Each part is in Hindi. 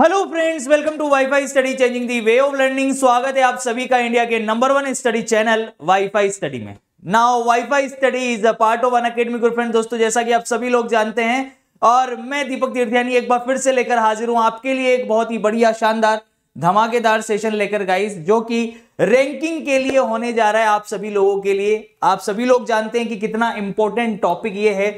hello friends welcome to WiFi study changing the way of learning स्वागत है आप सभी का इंडिया के number one study channel WiFi study में now WiFi study is a part of Unacademy friend दोस्तों जैसा कि आप सभी लोग जानते हैं और मैं दीपक तीर्थयानी एक बार फिर से लेकर हाजिर हूं आपके लिए एक बहुत ही बढ़िया शानदार धमाकेदार सेशन लेकर गाइस जो कि रैंकिंग के लिए होने जा रहा है आप सभी लोगों के लिए आप सभी लोग जानते हैं कि कितना इंपॉर्टेंट टॉपिक ये है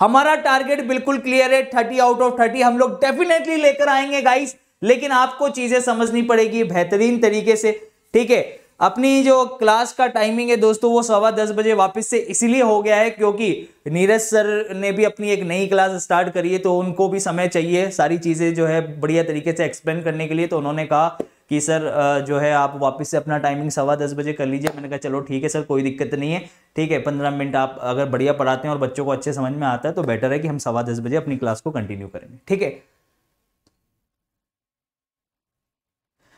हमारा टारगेट बिल्कुल क्लियर है थर्टी आउट ऑफ थर्टी हम लोग डेफिनेटली लेकर आएंगे गाइस लेकिन आपको चीजें समझनी पड़ेगी बेहतरीन तरीके से ठीक है अपनी जो क्लास का टाइमिंग है दोस्तों वो सवा दस बजे वापस से इसीलिए हो गया है क्योंकि नीरज सर ने भी अपनी एक नई क्लास स्टार्ट करी है तो उनको भी समय चाहिए सारी चीज़ें जो है बढ़िया तरीके से एक्सप्लेन करने के लिए तो उन्होंने कहा कि सर जो है आप वापस से अपना टाइमिंग सवा दस बजे कर लीजिए मैंने कहा चलो ठीक है सर कोई दिक्कत नहीं है ठीक है पंद्रह मिनट आप अगर बढ़िया पढ़ाते हैं और बच्चों को अच्छे समझ में आता है तो बेटर है कि हम सवा दस बजे अपनी क्लास को कंटिन्यू करेंगे ठीक है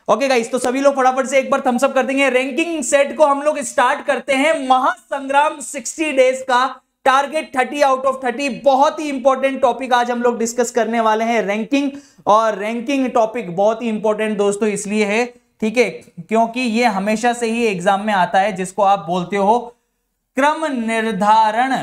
ओके गाइस तो सभी लोग फटाफट से एक बार थम्सअप कर देंगे रैंकिंग सेट को हम लोग स्टार्ट करते हैं महासंग्राम सिक्सटी डेज का target thirty out of thirty बहुत ही इंपॉर्टेंट टॉपिक आज हम लोग डिस्कस करने वाले हैं रैंकिंग और रैंकिंग टॉपिक बहुत ही इंपॉर्टेंट दोस्तों इसलिए है ठीक है क्योंकि ये हमेशा से ही एग्जाम में आता है जिसको आप बोलते हो क्रम निर्धारण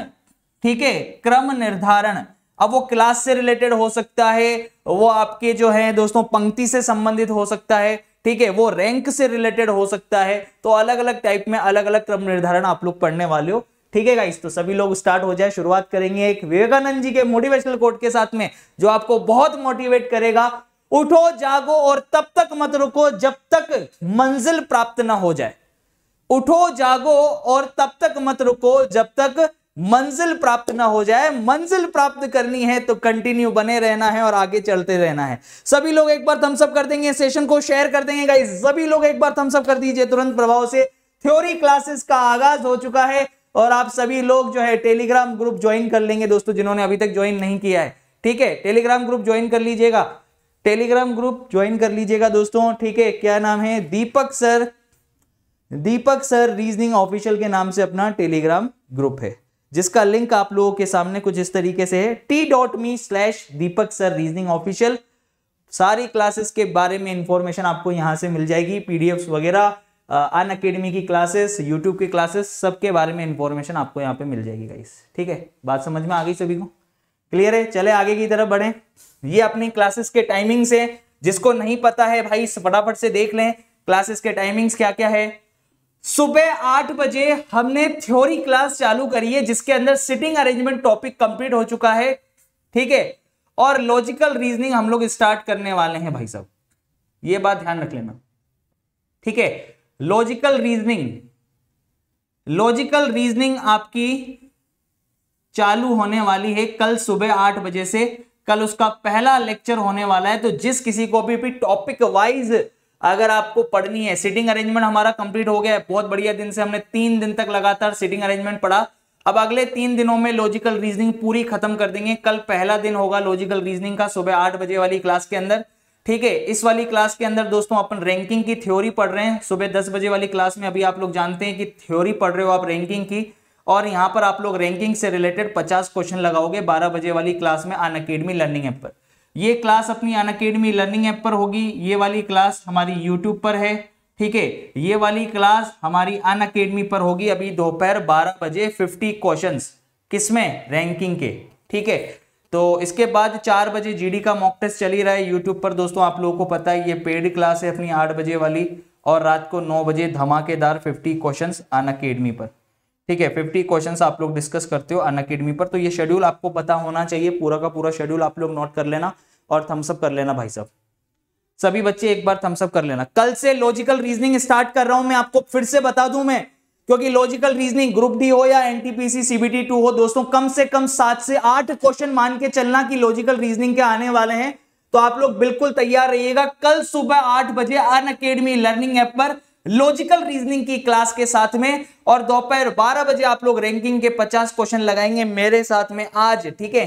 ठीक है क्रम निर्धारण अब वो क्लास से रिलेटेड हो सकता है वो आपके जो है दोस्तों पंक्ति से संबंधित हो सकता है ठीक है वो रैंक से रिलेटेड हो सकता है तो अलग अलग टाइप में अलग अलग क्रम निर्धारण आप लोग पढ़ने वाले हो ठीक है गाइस तो सभी लोग स्टार्ट हो जाए शुरुआत करेंगे एक विवेकानंद जी के मोटिवेशनल कोट के साथ में जो आपको बहुत मोटिवेट करेगा उठो जागो और तब तक मत रुको जब तक मंजिल प्राप्त ना हो जाए उठो जागो और तब तक मत रुको जब तक मंजिल प्राप्त ना हो जाए मंजिल प्राप्त करनी है तो कंटिन्यू बने रहना है और आगे चलते रहना है सभी लोग एक बार थम्सअप कर देंगे सेशन को शेयर कर देंगे गाइस सभी लोग एक बार थम्सअप कर दीजिए तुरंत प्रभाव से थ्योरी क्लासेस का आगाज हो चुका है और आप सभी लोग जो है टेलीग्राम ग्रुप ज्वाइन कर लेंगे दोस्तों जिन्होंने अभी तक ज्वाइन नहीं किया है ठीक है टेलीग्राम ग्रुप ज्वाइन कर लीजिएगा टेलीग्राम ग्रुप ज्वाइन कर लीजिएगा दोस्तों ठीक है क्या नाम है Deepak sir Deepak sir reasoning official के नाम से अपना टेलीग्राम ग्रुप है जिसका लिंक आप लोगों के सामने कुछ इस तरीके से है t dot me slash Deepak sir reasoning official सारी क्लासेस के बारे में इंफॉर्मेशन आपको यहां से मिल जाएगी पीडीएफ वगैरह अन अकेडमी की क्लासेस यूट्यूब की क्लासेस सबके बारे में इंफॉर्मेशन आपको यहाँ पे मिल जाएगी गाइस ठीक है बात समझ में आ गई सभी को क्लियर है चले आगे की तरफ बढ़े ये अपनी क्लासेस के टाइमिंग्स है जिसको नहीं पता है भाई फटाफट से देख लें क्लासेस के टाइमिंग्स क्या क्या है सुबह आठ बजे हमने थ्योरी क्लास चालू करी है जिसके अंदर सिटिंग अरेंजमेंट टॉपिक कंप्लीट हो चुका है ठीक है और लॉजिकल रीजनिंग हम लोग स्टार्ट करने वाले हैं भाई साहब ये बात ध्यान रख लेना ठीक है लॉजिकल रीजनिंग लॉजिकल रीजनिंग आपकी चालू होने वाली है कल सुबह आठ बजे से कल उसका पहला लेक्चर होने वाला है तो जिस किसी को भी, भी टॉपिक वाइज अगर आपको पढ़नी है सिटिंग अरेंजमेंट हमारा कंप्लीट हो गया है बहुत बढ़िया दिन से हमने तीन दिन तक लगातार सिटिंग अरेंजमेंट पढ़ा अब अगले तीन दिनों में लॉजिकल रीजनिंग पूरी खत्म कर देंगे कल पहला दिन होगा लॉजिकल रीजनिंग का सुबह आठ बजे वाली क्लास के अंदर ठीक है इस वाली क्लास के अंदर दोस्तों अपन रैंकिंग की थ्योरी पढ़ रहे हैं सुबह दस बजे वाली क्लास में अभी आप लोग जानते हैं कि थ्योरी पढ़ रहे हो आप रैंकिंग की और यहाँ पर आप लोग रैंकिंग से रिलेटेड पचास क्वेश्चन लगाओगे बारह बजे वाली क्लास में अन अकेडमी लर्निंग ऐप पर ये क्लास अपनी अन अकेडमी लर्निंग ऐप पर होगी ये वाली क्लास हमारी यूट्यूब पर है ठीक है ये वाली क्लास हमारी अन अकेडमी पर होगी अभी दोपहर बारह बजे फिफ्टी क्वेश्चन किसमें रैंकिंग के ठीक है तो इसके बाद चार बजे जीडी का मॉक टेस्ट चल ही रहा है यूट्यूब पर दोस्तों आप लोगों को पता है ये पेड क्लास है अपनी आठ बजे वाली और रात को नौ बजे धमाकेदार फिफ्टी क्वेश्चन अन अकेडमी पर ठीक है फिफ्टी क्वेश्चन आप लोग डिस्कस करते हो अन अकेडमी पर तो ये शेड्यूल आपको पता होना चाहिए पूरा का पूरा शेड्यूल आप लोग नोट कर लेना और थम्सअप कर लेना भाई साहब सभी बच्चे एक बार थम्सअप कर लेना कल से लॉजिकल रीजनिंग स्टार्ट कर रहा हूं मैं आपको फिर से बता दूं मैं क्योंकि लॉजिकल रीजनिंग ग्रुप डी हो या एनटीपीसी सीबीटी टू हो दोस्तों कम से कम सात से आठ क्वेश्चन मान के चलना कि लॉजिकल रीजनिंग के आने वाले हैं तो आप लोग बिल्कुल तैयार रहिएगा कल सुबह आठ बजे अन अकेडमी लर्निंग एप पर लॉजिकल रीजनिंग की क्लास के साथ में और दोपहर बारह बजे आप लोग रैंकिंग के पचास क्वेश्चन लगाएंगे मेरे साथ में आज ठीक है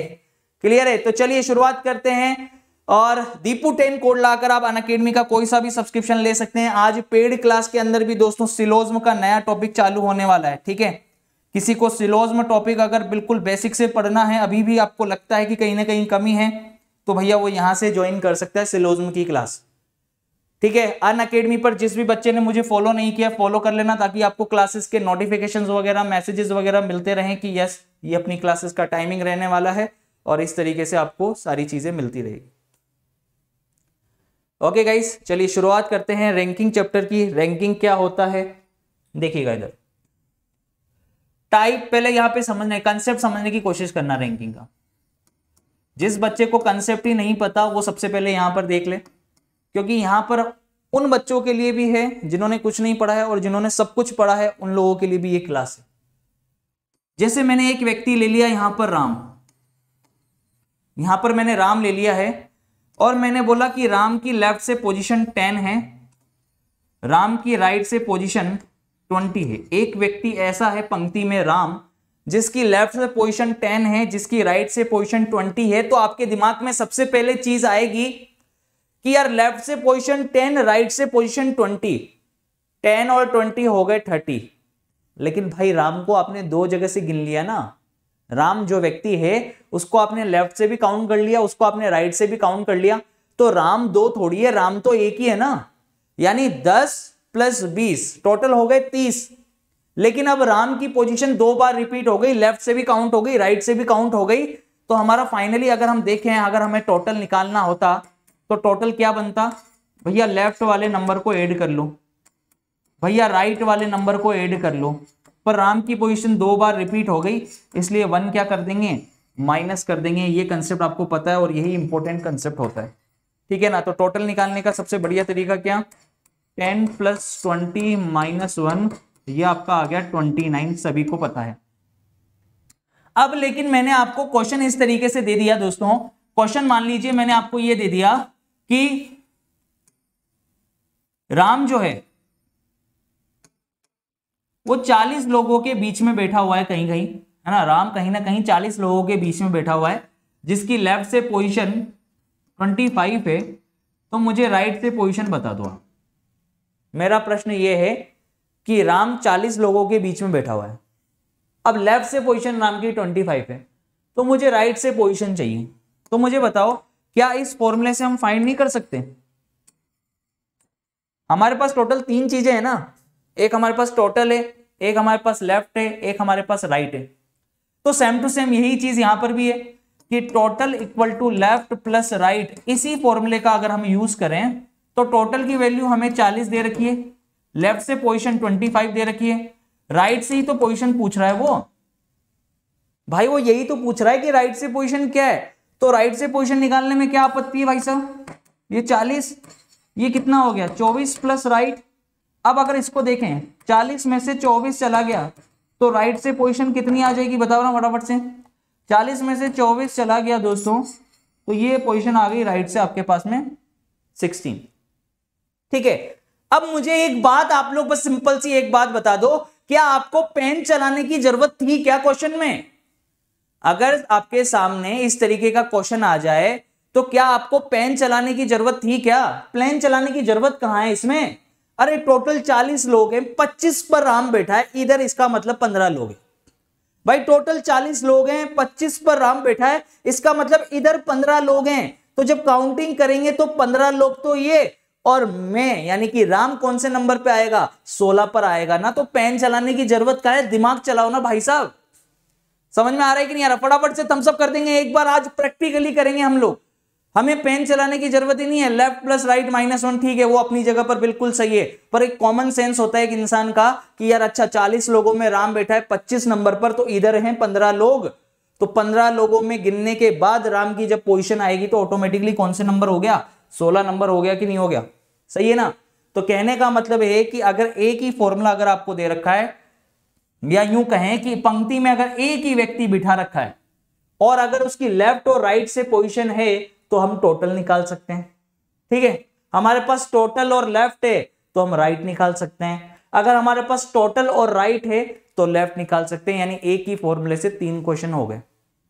क्लियर है तो चलिए शुरुआत करते हैं और दीपू टेन कोड लाकर आप अन अकेडमी का कोई सा भी सब्सक्रिप्शन ले सकते हैं आज पेड क्लास के अंदर भी दोस्तों सिलोज्म का नया टॉपिक चालू होने वाला है ठीक है किसी को सिलोज्म टॉपिक अगर बिल्कुल बेसिक से पढ़ना है अभी भी आपको लगता है कि कहीं ना कहीं कमी है तो भैया वो यहां से ज्वाइन कर सकता है सिलोज्म की क्लास ठीक है अन अकेडमी पर जिस भी बच्चे ने मुझे फॉलो नहीं किया फॉलो कर लेना ताकि आपको क्लासेस के नोटिफिकेशन वगैरह मैसेजेस वगैरह मिलते रहें कि यस ये अपनी क्लासेस का टाइमिंग रहने वाला है और इस तरीके से आपको सारी चीज़ें मिलती रहेगी ओके गाइस चलिए शुरुआत करते हैं रैंकिंग चैप्टर की रैंकिंग क्या होता है देखिएगा इधर टाइप पहले यहां पे समझने कंसेप्ट समझने की कोशिश करना रैंकिंग का जिस बच्चे को कंसेप्ट ही नहीं पता वो सबसे पहले यहां पर देख ले क्योंकि यहां पर उन बच्चों के लिए भी है जिन्होंने कुछ नहीं पढ़ा है और जिन्होंने सब कुछ पढ़ा है उन लोगों के लिए भी ये क्लास है जैसे मैंने एक व्यक्ति ले लिया यहां पर राम यहां पर मैंने राम ले लिया है और मैंने बोला कि राम की लेफ्ट से पोजीशन टेन है राम की राइट से पोजीशन ट्वेंटी है एक व्यक्ति ऐसा है पंक्ति में राम जिसकी लेफ्ट से पोजीशन टेन है जिसकी राइट से पोजीशन ट्वेंटी है तो आपके दिमाग में सबसे पहले चीज आएगी कि यार लेफ्ट से पोजीशन टेन राइट से पोजीशन ट्वेंटी टेन और ट्वेंटी हो गए थर्टी लेकिन भाई राम को आपने दो जगह से गिन लिया ना राम जो व्यक्ति है उसको आपने लेफ्ट से भी काउंट कर लिया उसको आपने राइट से भी काउंट कर लिया तो राम दो थोड़ी है राम तो एक ही है ना यानी दस प्लस बीस टोटल हो गए तीस लेकिन अब राम की पोजीशन दो बार रिपीट हो गई लेफ्ट से भी काउंट हो गई राइट से भी काउंट हो गई तो हमारा फाइनली अगर हम देखें अगर हमें टोटल निकालना होता तो टोटल क्या बनता भैया लेफ्ट वाले नंबर को एड कर लो भैया राइट वाले नंबर को एड कर लो पर राम की पोजिशन दो बार रिपीट हो गई इसलिए वन क्या कर देंगे माइनस कर देंगे ये कंसेप्ट आपको पता है और यही इंपॉर्टेंट कंसेप्ट होता है ठीक है ना तो टोटल निकालने का सबसे बढ़िया तरीका क्या ten plus twenty minus one ये आपका आ गया ट्वेंटी नाइन सभी को पता है अब लेकिन मैंने आपको क्वेश्चन इस तरीके से दे दिया दोस्तों क्वेश्चन मान लीजिए मैंने आपको ये दे दिया कि राम जो है वो चालीस लोगों के बीच में बैठा हुआ है कहीं कहीं है ना राम कहीं ना कहीं चालीस लोगों के बीच में बैठा हुआ है जिसकी लेफ्ट से पोजिशन ट्वेंटी फाइव है तो मुझे राइट से पोजिशन बता दो मेरा प्रश्न ये है कि राम चालीस लोगों के बीच में बैठा हुआ है अब लेफ्ट से पोजीशन राम की ट्वेंटी फाइव है तो मुझे राइट से पोजीशन चाहिए तो मुझे बताओ क्या इस फॉर्मूले से हम फाइंड नहीं कर सकते हमारे पास टोटल तीन चीजें हैं ना एक हमारे पास टोटल है एक हमारे पास लेफ्ट है एक हमारे पास राइट है तो सेम टू सेम यही चीज यहां पर भी है कि total equal to left plus right इसी फॉर्मूले का अगर हम यूज करें तो टोटल की वैल्यू हमें 40 दे रखी है लेफ्ट से ट्वेंटी 25 दे रखी है राइट से ही तो पोजिशन पूछ रहा है वो भाई वो यही तो पूछ रहा है कि राइट से पोजिशन क्या है तो राइट से पोजिशन निकालने में क्या आपत्ति है भाई साहब ये 40 ये कितना हो गया 24 प्लस राइट अब अगर इसको देखें चालीस में से चौबीस चला गया तो राइट से पोजिशन कितनी आ जाएगी बता रहा फटाफट से चालीस में से चौबीस चला गया दोस्तों तो ये पोजिशन आ गई राइट से आपके पास में सिक्सटीन ठीक है अब मुझे एक बात आप लोग बस सिंपल सी एक बात बता दो क्या आपको पेन चलाने की जरूरत थी क्या क्वेश्चन में अगर आपके सामने इस तरीके का क्वेश्चन आ जाए तो क्या आपको पेन चलाने की जरूरत थी क्या प्लेन चलाने की जरूरत कहां है इसमें अरे टोटल चालीस लोग हैं पच्चीस पर राम बैठा है इधर इसका मतलब पंद्रह लोग हैं भाई टोटल चालीस लोग हैं पच्चीस पर राम बैठा है इसका मतलब इधर पंद्रह लोग हैं तो जब काउंटिंग करेंगे तो पंद्रह लोग तो ये और मैं यानी कि राम कौन से नंबर पे आएगा सोलह पर आएगा ना तो पेन चलाने की जरूरत का है दिमाग चलाओ ना भाई साहब समझ में आ रहा है कि नहीं आ रहा फटाफट से थम्सअप कर देंगे एक बार आज प्रैक्टिकली करेंगे हम लोग हमें पेन चलाने की जरूरत ही नहीं है left plus right minus one ठीक है वो अपनी जगह पर बिल्कुल सही है पर एक कॉमन सेंस होता है एक इंसान का कि यार अच्छा चालीस लोगों में राम बैठा है पच्चीस नंबर पर तो इधर हैं पंद्रह लोग तो पंद्रह लोगों में गिनने के बाद राम की जब पोजिशन आएगी तो ऑटोमेटिकली कौन से नंबर हो गया सोलह नंबर हो गया कि नहीं हो गया सही है ना तो कहने का मतलब है कि अगर एक ही फॉर्मूला अगर आपको दे रखा है या यूं कहें कि पंक्ति में अगर एक ही व्यक्ति बिठा रखा है और अगर उसकी लेफ्ट और राइट से पोजिशन है तो हम टोटल निकाल सकते हैं ठीक है हमारे पास टोटल और लेफ्ट है तो हम राइट निकाल सकते हैं अगर हमारे पास टोटल और राइट है तो लेफ्ट निकाल सकते हैं यानी एक ही फॉर्मूले से तीन क्वेश्चन हो गए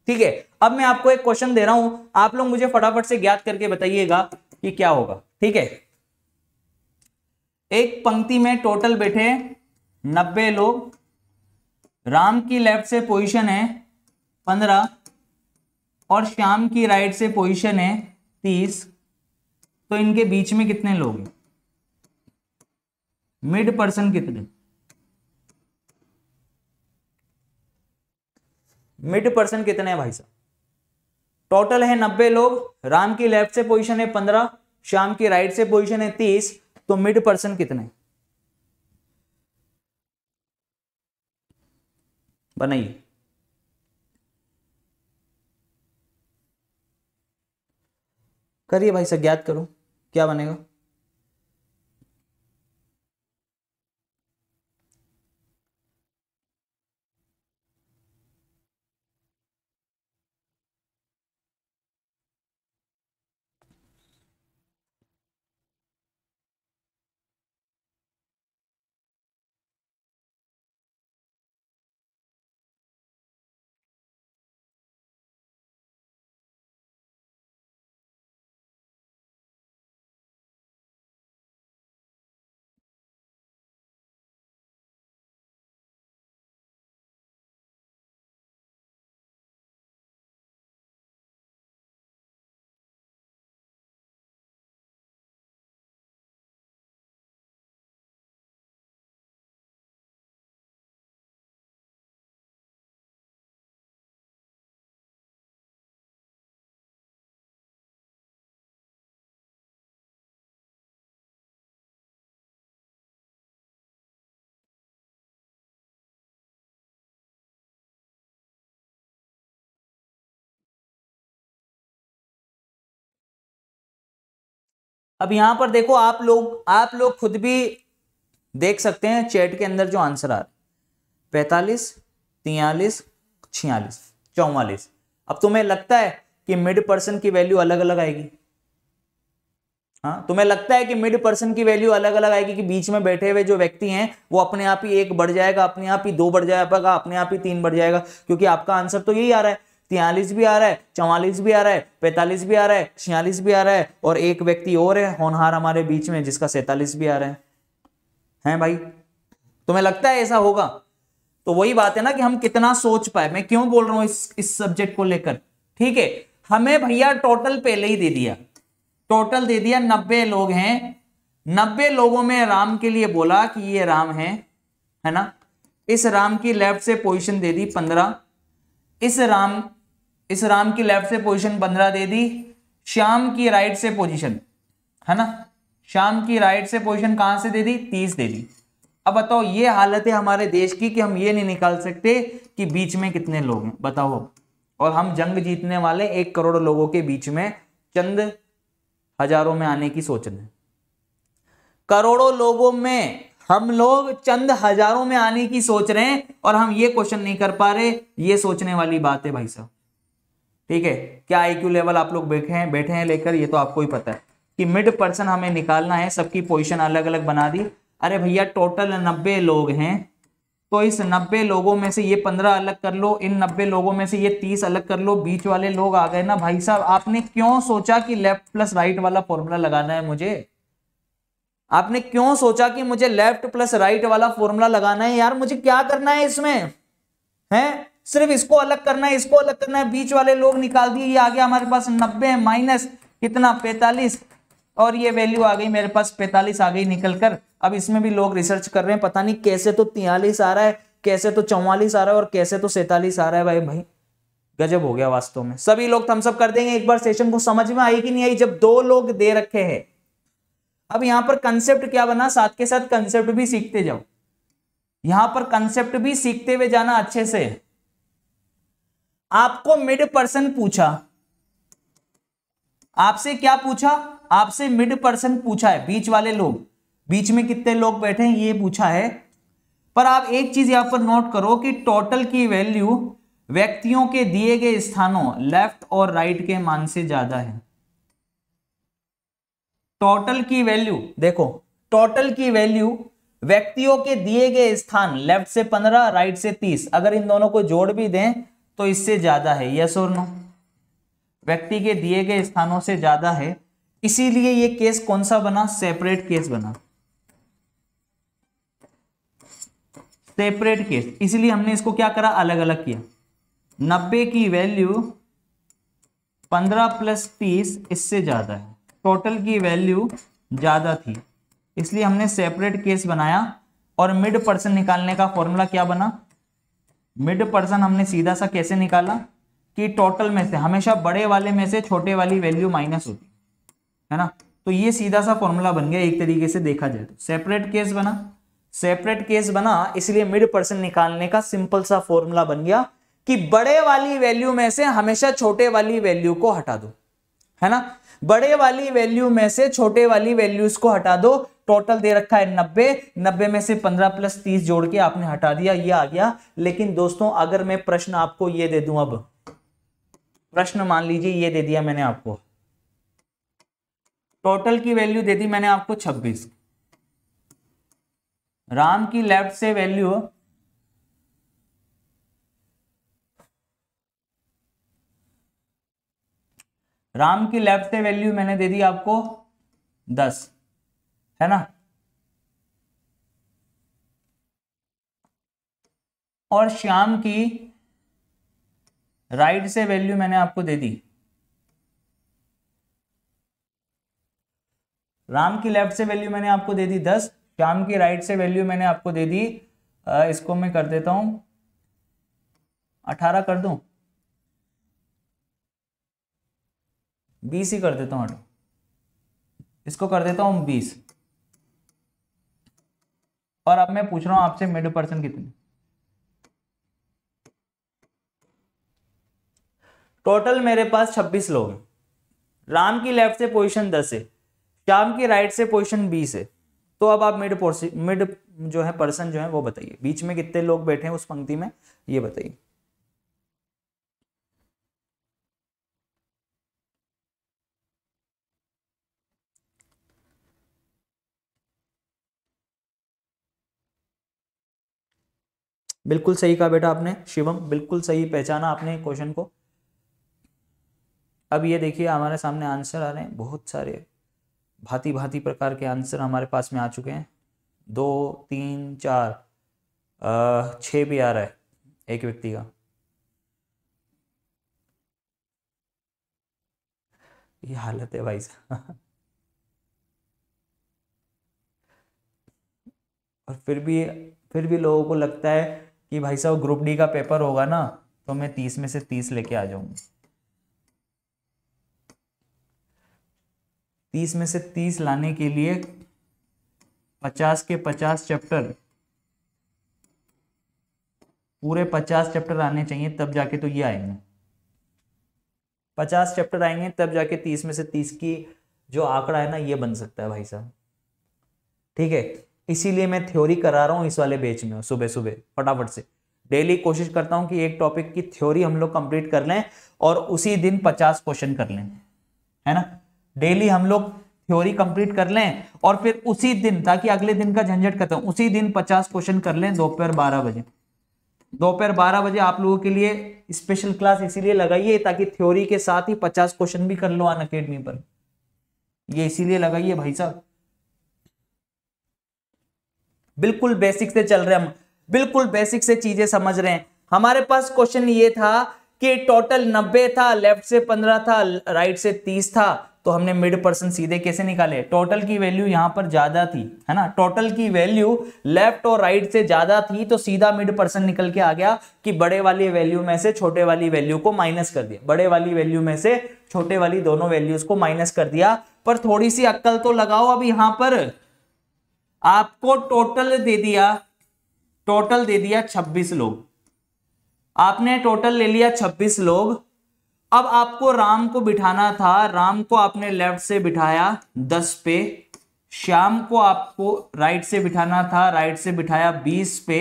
ठीक है अब मैं आपको एक क्वेश्चन दे रहा हूं आप लोग मुझे फटाफट से ज्ञात करके बताइएगा कि क्या होगा ठीक है एक पंक्ति में टोटल बैठे नब्बे लोग राम की लेफ्ट से पोजिशन है पंद्रह और श्याम की राइट से पोजीशन है तीस तो इनके बीच में कितने लोग हैं मिड पर्सन कितने मिड पर्सन कितने हैं भाई साहब टोटल है नब्बे लोग राम की लेफ्ट से पोजीशन है पंद्रह श्याम की राइट से पोजीशन है तीस तो मिड पर्सन कितने बनाइए करिए भाई सर ज्ञात करो क्या बनेगा अब यहां पर देखो आप लोग आप लोग खुद भी देख सकते हैं चैट के अंदर जो आंसर आ रहा है पैंतालीस तियालीस छियालीस चौवालीस अब तुम्हें लगता है कि मिड पर्सन की वैल्यू अलग अलग आएगी हाँ तुम्हें लगता है कि मिड पर्सन की वैल्यू अलग अलग आएगी कि बीच में बैठे हुए जो व्यक्ति हैं वो अपने आप ही एक बढ़ जाएगा अपने आप ही दो बढ़ जाएगा अपने आप ही तीन बढ़ जाएगा क्योंकि आपका आंसर तो यही आ रहा है तियालीस भी आ रहा है चौवालीस भी आ रहा है पैंतालीस भी आ रहा है छियालीस भी आ रहा है और एक व्यक्ति और है होनहार हमारे बीच में जिसका सैतालीस भी आ रहा है हैं भाई तुम्हें लगता है ऐसा होगा तो वही बात है ना कि हम कितना सोच पाए मैं क्यों बोल रहा हूं इस इस सब्जेक्ट को लेकर ठीक है हमें भैया टोटल पहले ही दे दिया टोटल दे दिया नब्बे लोग हैं नब्बे लोगों में राम के लिए बोला कि ये राम है है ना इस राम की लेफ्ट से पोजिशन दे दी पंद्रह इस राम इस राम की लेफ्ट से पोजीशन पंद्रह दे दी श्याम की राइट से पोजीशन है ना श्याम की राइट से पोजीशन कहां से दे दी तीस दे दी अब बताओ ये हालत है हमारे देश की कि हम ये नहीं निकाल सकते कि बीच में कितने लोग हैं बताओ और हम जंग जीतने वाले एक करोड़ लोगों के बीच में चंद हजारों में आने की सोच रहे करोड़ों लोगों में हम लोग चंद हजारों में आने की सोच रहे हैं और हम ये क्वेश्चन नहीं कर पा रहे ये सोचने वाली बात है भाई साहब ठीक है क्या आईक्यू लेवल आप लोग बैठे हैं बैठे हैं लेकर ये तो आपको ही पता है कि मिड पर्सन हमें निकालना है सबकी पोजिशन अलग अलग बना दी अरे भैया टोटल नब्बे लोग हैं तो इस नब्बे लोगों में से ये पंद्रह अलग कर लो इन नब्बे लोगों में से ये तीस अलग कर लो बीच वाले लोग आ गए ना भाई साहब आपने क्यों सोचा कि लेफ्ट प्लस राइट वाला फॉर्मूला लगाना है मुझे आपने क्यों सोचा कि मुझे लेफ्ट प्लस राइट वाला फॉर्मूला लगाना है यार मुझे क्या करना है इसमें है सिर्फ इसको अलग करना है इसको अलग करना है बीच वाले लोग निकाल दिए ये आ गया हमारे पास नब्बे माइनस कितना पैंतालीस और ये वैल्यू आ गई मेरे पास पैंतालीस आ गई निकल कर अब इसमें भी लोग रिसर्च कर रहे हैं पता नहीं कैसे तो तिहालीस आ रहा है कैसे तो चौवालीस आ रहा है और कैसे तो सैतालीस आ रहा है भाई भाई गजब हो गया वास्तव में सभी लोग थम्सअप कर देंगे एक बार सेशन को समझ में आई कि नहीं आई जब दो लोग दे रखे हैं अब यहां पर कंसेप्ट क्या बना साथ के साथ कंसेप्ट भी सीखते जाओ यहां पर कंसेप्ट भी सीखते हुए जाना अच्छे से है आपको मिड पर्सन पूछा आपसे क्या पूछा आपसे मिड पर्सन पूछा है बीच वाले लोग बीच में कितने लोग बैठे हैं ये पूछा है पर आप एक चीज यहां पर नोट करो कि टोटल की वैल्यू व्यक्तियों के दिए गए स्थानों लेफ्ट और राइट के मान से ज्यादा है टोटल की वैल्यू देखो टोटल की वैल्यू व्यक्तियों के दिए गए स्थान लेफ्ट से पंद्रह राइट से तीस अगर इन दोनों को जोड़ भी दें तो इससे ज़्यादा है यस और नो व्यक्ति के दिए गए स्थानों से ज़्यादा है इसीलिए ये केस कौन सा बना सेपरेट केस बना सेपरेट केस इसलिए हमने इसको क्या करा अलग अलग किया नब्बे की वैल्यू पंद्रह प्लस तीस इससे ज़्यादा है टोटल की वैल्यू ज़्यादा थी इसलिए हमने सेपरेट केस बनाया और मिड पर्सन निकालने का फॉर्मूला क्या बना मिड पर्सन हमने सीधा सा कैसे निकाला कि टोटल में से हमेशा बड़े वाले में से छोटे वाली वैल्यू माइनस होती है ना तो ये सीधा सा फॉर्मूला बन गया एक तरीके से देखा जाए तो सेपरेट केस बना सेपरेट केस बना इसलिए मिड पर्सन निकालने का सिंपल सा फॉर्मूला बन गया कि बड़े वाली वैल्यू में से हमेशा छोटे वाली वैल्यू को हटा दो है ना बड़े वाली वैल्यू में से छोटे वाली वैल्यूज को हटा दो टोटल दे रखा है नब्बे नब्बे में से पंद्रह प्लस तीस जोड़ के आपने हटा दिया ये आ गया लेकिन दोस्तों अगर मैं प्रश्न आपको ये दे दूं अब प्रश्न मान लीजिए ये दे दिया मैंने आपको टोटल की वैल्यू दे दी मैंने आपको छब्बीस राम की लेफ्ट से वैल्यू राम की लेफ्ट से वैल्यू मैंने दे दी आपको दस है ना और श्याम की राइट से वैल्यू मैंने आपको दे दी राम की लेफ्ट से वैल्यू मैंने आपको दे दी दस श्याम की राइट से वैल्यू मैंने आपको दे दी आ, इसको मैं कर देता हूं अठारह कर दू बीस ही कर देता हूं इसको कर देता हूं बीस और अब मैं पूछ रहा हूं आपसे मिड पर्सन कितनी टोटल मेरे पास 26 लोग हैं राम की लेफ्ट से पोजीशन 10 है श्याम की राइट से पोजीशन 20 है तो अब आप मिड मिड जो है पर्सन जो है वो बताइए बीच में कितने लोग बैठे हैं उस पंक्ति में ये बताइए बिल्कुल सही कहा बेटा आपने शिवम बिल्कुल सही पहचाना आपने क्वेश्चन को अब ये देखिए हमारे सामने आंसर आ रहे हैं बहुत सारे भांति भांति प्रकार के आंसर हमारे पास में आ चुके हैं दो तीन चार छ भी आ रहा है एक व्यक्ति का ये हालत है भाई साहब और फिर भी फिर भी लोगों को लगता है कि भाई साहब ग्रुप डी का पेपर होगा ना तो मैं तीस में से तीस लेके आ जाऊंगा तीस में से तीस लाने के लिए पचास के पचास चैप्टर पूरे पचास चैप्टर आने चाहिए तब जाके तो ये आएंगे पचास चैप्टर आएंगे तब जाके तीस में से तीस की जो आंकड़ा है ना ये बन सकता है भाई साहब ठीक है इसीलिए मैं थ्योरी करा रहा हूँ इस वाले बेच में सुबह सुबह फटाफट से डेली कोशिश करता हूँ कि एक टॉपिक की थ्योरी हम लोग कंप्लीट कर लें और उसी दिन पचास क्वेश्चन कर लें है ना डेली हम लोग थ्योरी कंप्लीट कर लें और फिर उसी दिन ताकि अगले दिन का झंझट खत्म उसी दिन पचास क्वेश्चन कर लें दोपहर बारह बजे दोपहर बारह बजे आप लोगों के लिए स्पेशल क्लास इसीलिए लगाइए ताकि थ्योरी के साथ ही पचास क्वेश्चन भी कर लो अन अकेडमी पर ये इसीलिए लगाइए भाई साहब बिल्कुल बेसिक से चल रहे हम बिल्कुल बेसिक से चीजें समझ रहे हैं हमारे पास क्वेश्चन ये था कि टोटल 90 था लेफ्ट से 15 था राइट से 30 था तो हमने मिड पर्सन सीधे कैसे निकाले टोटल की वैल्यू यहां पर ज्यादा थी है ना टोटल की वैल्यू लेफ्ट और राइट से ज्यादा थी तो सीधा मिड पर्सन निकल के आ गया कि बड़े वाली वैल्यू में से छोटे वाली वैल्यू को माइनस कर दिया बड़े वाली वैल्यू में से छोटे वाली दोनों वैल्यूज को माइनस कर दिया पर थोड़ी सी अक्कल तो लगाओ अब यहां पर आपको टोटल दे दिया टोटल दे दिया छब्बीस लोग आपने टोटल ले लिया छब्बीस लोग अब आपको राम को बिठाना था राम को आपने लेफ्ट से बिठाया दस पे श्याम को आपको राइट से बिठाना था राइट से बिठाया बीस पे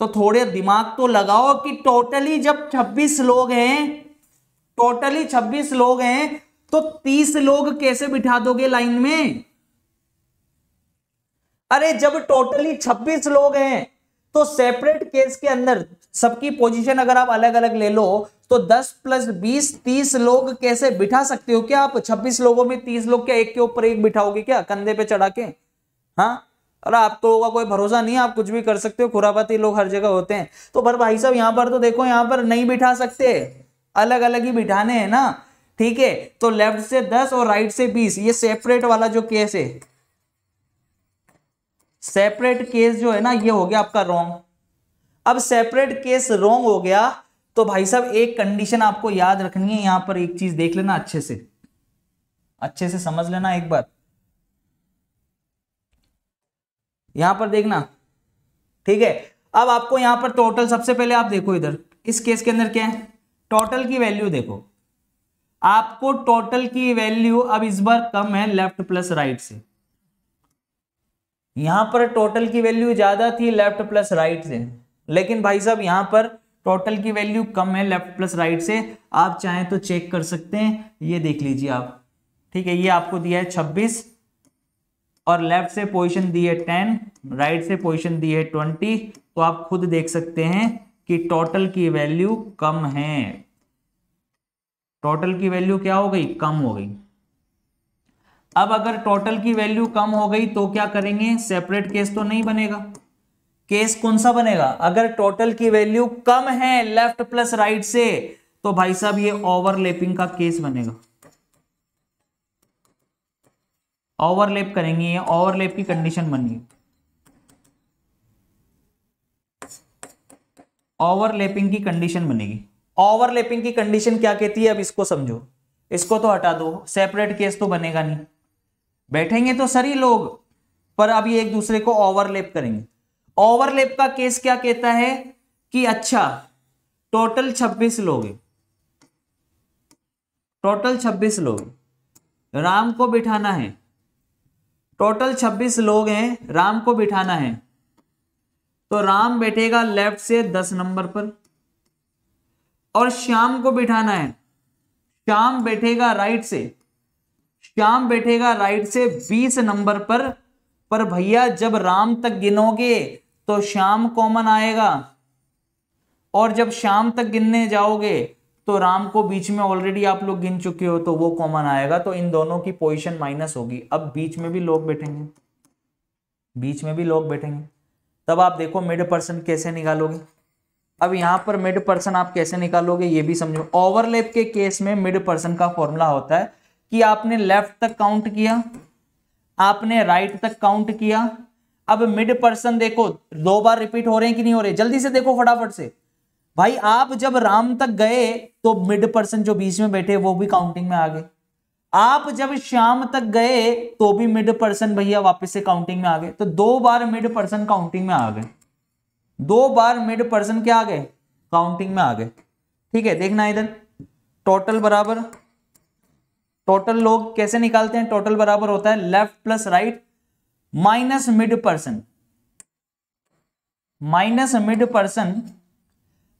तो थोड़े दिमाग तो लगाओ कि टोटली जब छब्बीस लोग हैं टोटली छब्बीस लोग हैं तो तीस लोग कैसे बिठा दोगे लाइन में अरे जब टोटली 26 लोग हैं तो सेपरेट केस के अंदर सबकी पोजीशन अगर आप अलग अलग ले लो तो 10 प्लस 20 30 लोग कैसे बिठा सकते हो क्या आप 26 लोगों में 30 लोग क्या एक के ऊपर एक बिठाओगे क्या कंधे पे चढ़ा के हाँ अरे आप तो होगा कोई भरोसा नहीं है आप कुछ भी कर सकते हो खुरापाती लोग हर जगह होते हैं तो पर भाई साहब यहाँ पर तो देखो यहाँ पर नहीं बिठा सकते अलग अलग ही बिठाने हैं ना ठीक है तो लेफ्ट से 10 और राइट से 20 ये सेपरेट वाला जो केस है सेपरेट केस जो है ना ये हो गया आपका रॉन्ग अब सेपरेट केस रॉन्ग हो गया तो भाई साहब एक कंडीशन आपको याद रखनी है यहां पर एक चीज देख लेना अच्छे से अच्छे से समझ लेना एक बार यहां पर देखना ठीक है अब आपको यहां पर टोटल सबसे पहले आप देखो इधर इस केस के अंदर क्या है टोटल की वैल्यू देखो आपको टोटल की वैल्यू अब इस बार कम है लेफ्ट प्लस राइट से यहां पर टोटल की वैल्यू ज़्यादा थी लेफ्ट प्लस राइट से लेकिन भाई साहब यहां पर टोटल की वैल्यू कम है लेफ्ट प्लस राइट से आप चाहें तो चेक कर सकते हैं ये देख लीजिए आप ठीक है ये आपको दिया है छब्बीस और लेफ्ट से पोजीशन दी है टेन राइट से पोजीशन दी है ट्वेंटी तो आप खुद देख सकते हैं कि टोटल की वैल्यू कम है टोटल की वैल्यू क्या हो गई कम हो गई अब अगर टोटल की वैल्यू कम हो गई तो क्या करेंगे सेपरेट केस तो नहीं बनेगा केस कौन सा बनेगा अगर टोटल की वैल्यू कम है लेफ्ट प्लस राइट से तो भाई साहब ये ओवरलेपिंग का केस बनेगा ओवरलेप करेंगे ये ओवरलेप की कंडीशन बन ओवरलेपिंग की कंडीशन बनेगी ओवरलेपिंग की कंडीशन क्या कहती है अब इसको समझो इसको तो हटा दो सेपरेट केस तो बनेगा नहीं बैठेंगे तो सर लोग पर अब ये एक दूसरे को ओवरलेप करेंगे ओवरलेप का केस क्या कहता है कि अच्छा टोटल 26 लोग टोटल 26 लोग राम को बिठाना है टोटल 26 लोग हैं राम को बिठाना है तो राम बैठेगा लेफ्ट से 10 नंबर पर और श्याम को बिठाना है श्याम बैठेगा राइट से श्याम बैठेगा राइट से बीस नंबर पर पर भैया जब राम तक गिनोगे तो श्याम कॉमन आएगा और जब शाम तक गिनने जाओगे तो राम को बीच में ऑलरेडी आप लोग गिन चुके हो तो वो कॉमन आएगा तो इन दोनों की पोजीशन माइनस होगी अब बीच में भी लोग बैठेंगे बीच में भी लोग बैठेंगे तब आप देखो मिड पर्सन कैसे निकालोगे अब यहां पर मिड पर्सन आप कैसे निकालोगे ये भी समझो ओवरलेप के केस में मिड पर्सन का फॉर्मूला होता है कि आपने लेफ्ट तक काउंट किया आपने राइट तक काउंट किया अब मिड पर्सन देखो दो बार रिपीट हो रहे हैं कि नहीं हो रहे जल्दी से देखो फटाफट से भाई आप जब राम तक गए तो मिड पर्सन जो बीच में बैठे वो भी काउंटिंग में आ गए आप जब शाम तक गए तो भी मिड पर्सन भैया वापस से काउंटिंग में आ गए तो दो बार मिड पर्सन काउंटिंग में आ गए दो बार मिड पर्सन क्या आ गए काउंटिंग में आ गए ठीक है देखना इधर टोटल बराबर टोटल लोग कैसे निकालते हैं टोटल बराबर होता है left plus right minus mid person minus mid person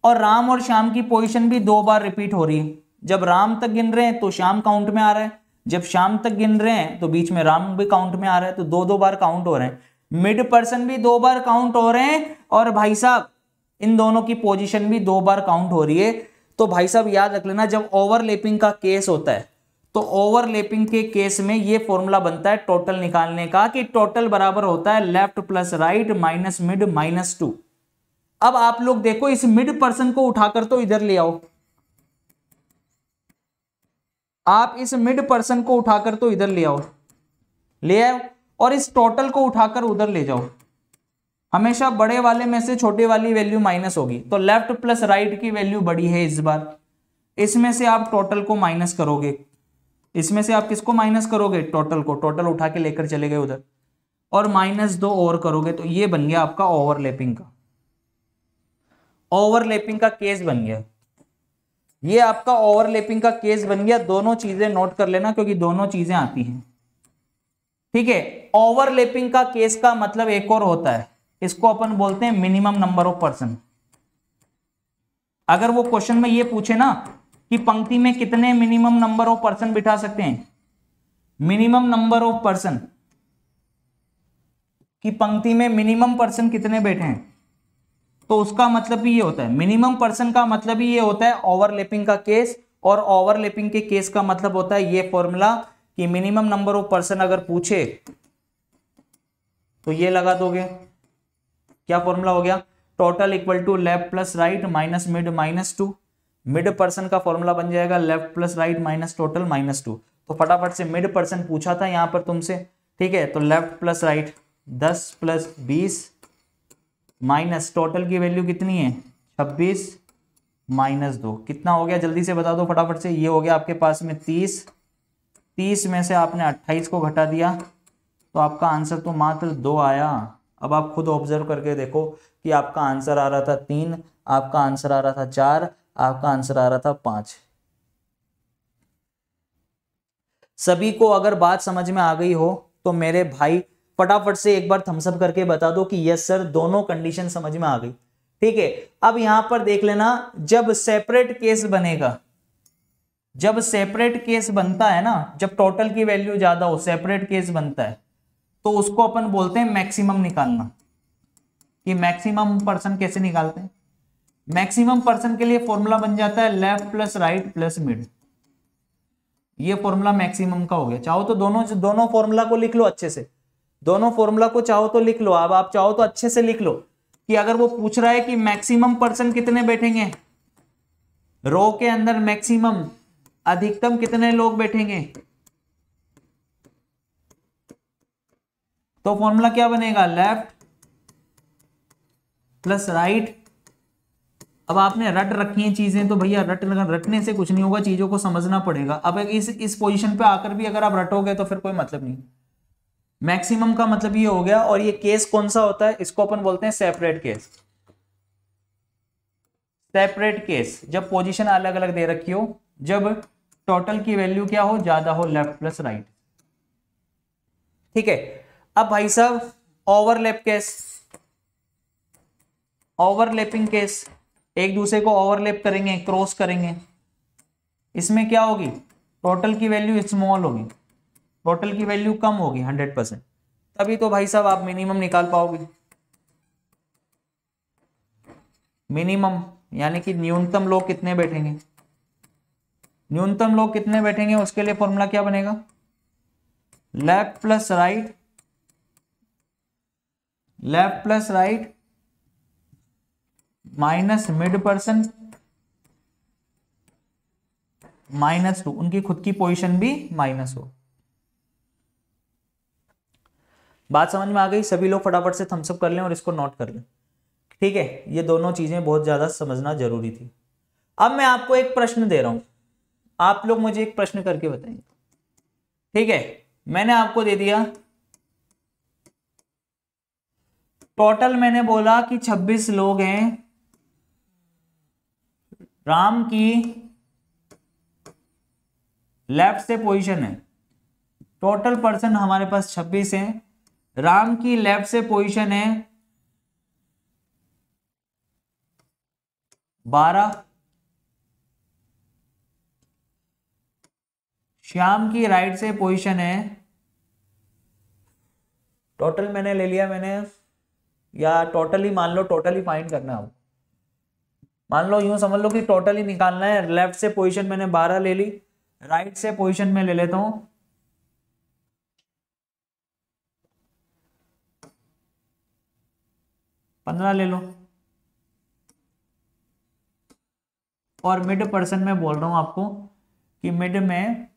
और राम और शाम की पोजीशन भी दो बार रिपीट हो रही है जब राम तक गिन रहे हैं तो शाम काउंट में आ रहा है जब शाम तक गिन रहे हैं तो बीच में राम भी काउंट में आ रहा है तो दो दो बार काउंट हो रहे हैं मिड पर्सन भी दो बार काउंट हो रहे हैं और भाई साहब इन दोनों की पोजीशन भी दो बार काउंट हो रही है तो भाई साहब याद रख लेना जब ओवरलेपिंग का केस होता है तो ओवरलेपिंग के केस में ये फॉर्मूला बनता है टोटल निकालने का कि टोटल बराबर होता है left plus right minus mid minus two अब आप लोग देखो इस मिड पर्सन को उठाकर तो इधर ले आओ आप इस मिड पर्सन को उठाकर तो इधर ले आओ ले आओ और इस टोटल को उठाकर उधर ले जाओ हमेशा बड़े वाले में से छोटे वाली वैल्यू माइनस होगी तो लेफ्ट प्लस राइट की वैल्यू बड़ी है इस बार इसमें से आप टोटल को माइनस करोगे इसमें से आप किसको माइनस करोगे टोटल को टोटल उठा के लेकर चले गए उधर और माइनस दो और करोगे तो ये बन गया आपका ओवरलैपिंग का ओवरलैपिंग का केस बन गया ये आपका ओवरलैपिंग का केस बन गया दोनों चीजें नोट कर लेना क्योंकि दोनों चीजें आती हैं ठीक है ओवरलैपिंग का केस का मतलब एक और होता है इसको अपन बोलते हैं मिनिमम नंबर ऑफ पर्सन अगर वो क्वेश्चन में ये पूछे ना कि पंक्ति में कितने मिनिमम नंबर ऑफ पर्सन बिठा सकते हैं मिनिमम नंबर ऑफ पर्सन कि पंक्ति में मिनिमम पर्सन कितने बैठे हैं तो उसका मतलब ये होता है मिनिमम पर्सन का मतलब ये होता है ओवरलैपिंग का केस और ओवरलैपिंग के केस का मतलब होता है ये फॉर्मूला कि मिनिमम नंबर ऑफ पर्सन अगर पूछे तो ये लगा दोगे क्या फॉर्मूला हो गया total equal to left plus right minus mid minus two mid person का फॉर्मूला बन जाएगा left plus right minus total minus two तो फटाफट से मिड पर्सन पूछा था यहां पर तुमसे ठीक है तो लेफ्ट प्लस राइट दस प्लस बीस माइनस टोटल की वैल्यू कितनी है छब्बीस माइनस दो कितना हो गया जल्दी से बता दो फटाफट से ये हो गया आपके पास में तीस तीस में से आपने अट्ठाईस को घटा दिया तो आपका आंसर तो मात्र दो आया अब आप खुद ऑब्जर्व करके देखो कि आपका आंसर आ रहा था तीन आपका आंसर आ रहा था चार आपका आंसर आ रहा था पांच सभी को अगर बात समझ में आ गई हो तो मेरे भाई फटाफट से एक बार थम्सअप करके बता दो कि यस सर दोनों कंडीशन समझ में आ गई ठीक है अब यहां पर देख लेना जब सेपरेट केस बनेगा जब सेपरेट केस बनता है ना जब टोटल की वैल्यू ज्यादा हो सेपरेट केस बनता है तो उसको अपन बोलते हैं मैक्सिमम निकालना कि मैक्सिमम पर्सन कैसे निकालते हैं मैक्सिमम पर्सन के लिए फॉर्मूला बन जाता है left plus right plus mid ये फॉर्मूला मैक्सिमम का हो गया चाहो तो दोनों दोनों फॉर्मूला को लिख लो अच्छे से दोनों फॉर्मूला को चाहो तो लिख लो अब आप चाहो तो अच्छे से लिख लो कि अगर वो पूछ रहा है कि मैक्सिमम पर्सन कितने बैठेंगे रो के अंदर मैक्सिमम अधिकतम कितने लोग बैठेंगे तो फॉर्मूला क्या बनेगा लेफ्ट प्लस राइट अब आपने रट रखी है चीज़ें तो भैया रट रटने से कुछ नहीं होगा चीज़ों को समझना पड़ेगा अब इस इस पोजीशन पे आकर भी अगर आप रटोगे तो फिर कोई मतलब नहीं मैक्सिमम का मतलब ये हो गया और ये केस कौन सा होता है इसको अपन बोलते हैं सेपरेट केस सेपरेट केस जब पोजीशन अलग अलग दे रखी हो जब टोटल की वैल्यू क्या हो ज्यादा हो लेफ्ट प्लस राइट ठीक है अब भाई साहब ओवरलैप केस ओवरलैपिंग केस एक दूसरे को ओवरलेप करेंगे क्रॉस करेंगे इसमें क्या होगी टोटल की वैल्यू स्मॉल होगी टोटल की वैल्यू कम होगी हंड्रेड परसेंट तभी तो भाई साहब आप मिनिमम निकाल पाओगे मिनिमम यानी कि न्यूनतम लोग कितने बैठेंगे न्यूनतम लोग कितने बैठेंगे उसके लिए फॉर्मूला क्या बनेगा left plus right left plus right minus mid person minus two उनकी खुद की पोजीशन भी माइनस हो बात समझ में आ गई सभी लोग फटाफट से थम्सअप कर लें और इसको नोट कर लें ठीक है ये दोनों चीजें बहुत ज्यादा समझना जरूरी थी अब मैं आपको एक प्रश्न दे रहा हूं आप लोग मुझे एक प्रश्न करके बताएंगे ठीक है मैंने आपको दे दिया टोटल मैंने बोला कि 26 लोग हैं राम की लेफ्ट से पोजीशन है टोटल पर्सन हमारे पास 26 है राम की लेफ्ट से पोजीशन है 12 श्याम की राइट से पोजीशन है टोटल मैंने ले लिया मैंने या टोटली मान लो टोटली फाइंड करना है मान लो यूं समझ लो कि टोटल ही निकालना है लेफ्ट से पोजीशन मैंने बारह ले ली राइट से पोजीशन में ले लेता हूं पंद्रह ले लो और मिड पर्सन में बोल रहा हूं आपको कि मिड में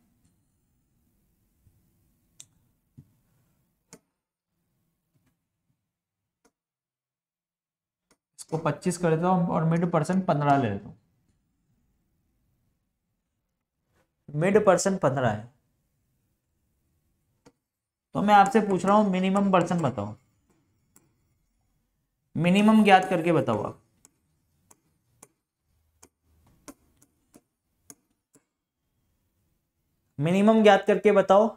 इसको 25 कर देता हूँ और मिड परसेंट 15 ले लेता हूँ मिड परसेंट 15 है तो मैं आपसे पूछ रहा हूँ मिनिमम परसेंट बताओ मिनिमम ज्ञात करके बताओ आप मिनिमम ज्ञात करके बताओ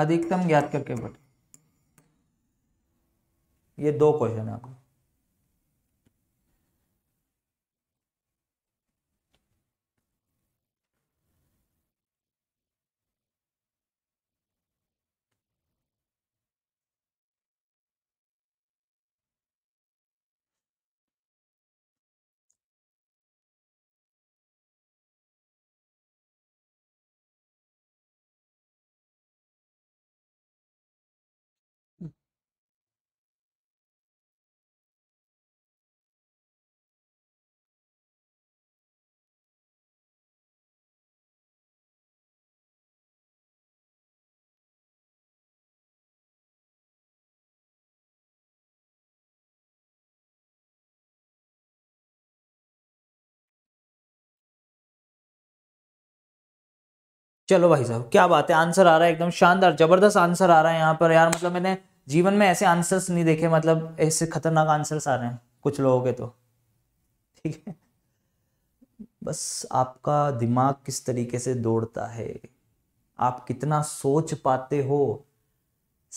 अधिकतम ज्ञात करके बटे ये दो क्वेश्चन है आपको चलो भाई साहब क्या बात है आंसर आ रहा है एकदम शानदार जबरदस्त आंसर आ रहा है यहाँ पर यार मतलब मैंने जीवन में ऐसे आंसर्स नहीं देखे मतलब ऐसे खतरनाक आंसर्स आ रहे हैं कुछ लोगों के तो ठीक है बस आपका दिमाग किस तरीके से दौड़ता है आप कितना सोच पाते हो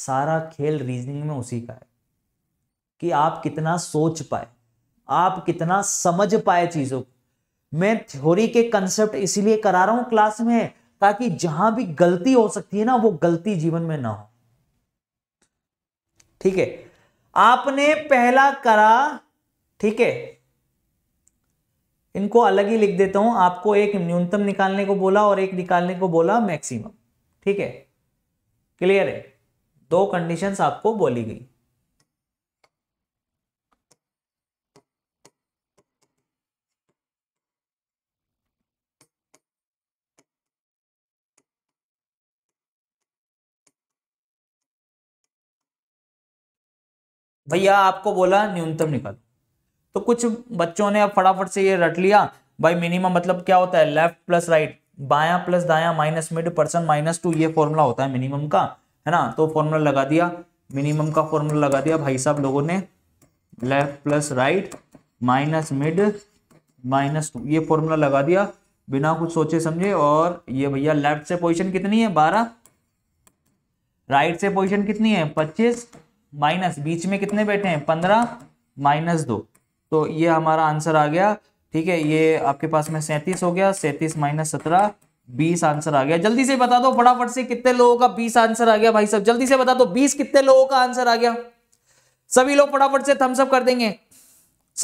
सारा खेल रीजनिंग में उसी का है कि आप कितना सोच पाए आप कितना समझ पाए चीज़ों को मैं थ्योरी के कंसेप्ट इसीलिए करा रहा हूँ क्लास में ताकि जहां भी गलती हो सकती है ना वो गलती जीवन में ना हो ठीक है आपने पहला करा ठीक है इनको अलग ही लिख देता हूं आपको एक न्यूनतम निकालने को बोला और एक निकालने को बोला मैक्सिमम ठीक है क्लियर है दो कंडीशंस आपको बोली गई भैया आपको बोला न्यूनतम निकालो तो कुछ बच्चों ने अब फटाफट से ये रट लिया भाई मिनिमम मतलब क्या होता है लेफ्ट प्लस राइट बाया प्लस दाया minus mid person minus two ये फॉर्मूला होता है मिनिमम का है ना तो फॉर्मूला लगा दिया मिनिमम का फॉर्मूला लगा दिया भाई साहब लोगों ने left plus right minus mid minus two ये फॉर्मूला लगा दिया बिना कुछ सोचे समझे और ये भैया लेफ्ट से पोजिशन कितनी है बारह राइट से पोजिशन कितनी है पच्चीस माइनस बीच में कितने बैठे हैं पंद्रह माइनस दो तो ये हमारा आंसर आ गया ठीक है ये आपके पास में सैंतीस हो गया सैंतीस माइनस सत्रह बीस आंसर आ गया जल्दी से बता दो फटाफट से कितने लोगों का बीस आंसर आ गया भाई साहब जल्दी से बता दो बीस कितने लोगों का आंसर आ गया सभी लोग फटाफट से थम्सअप कर देंगे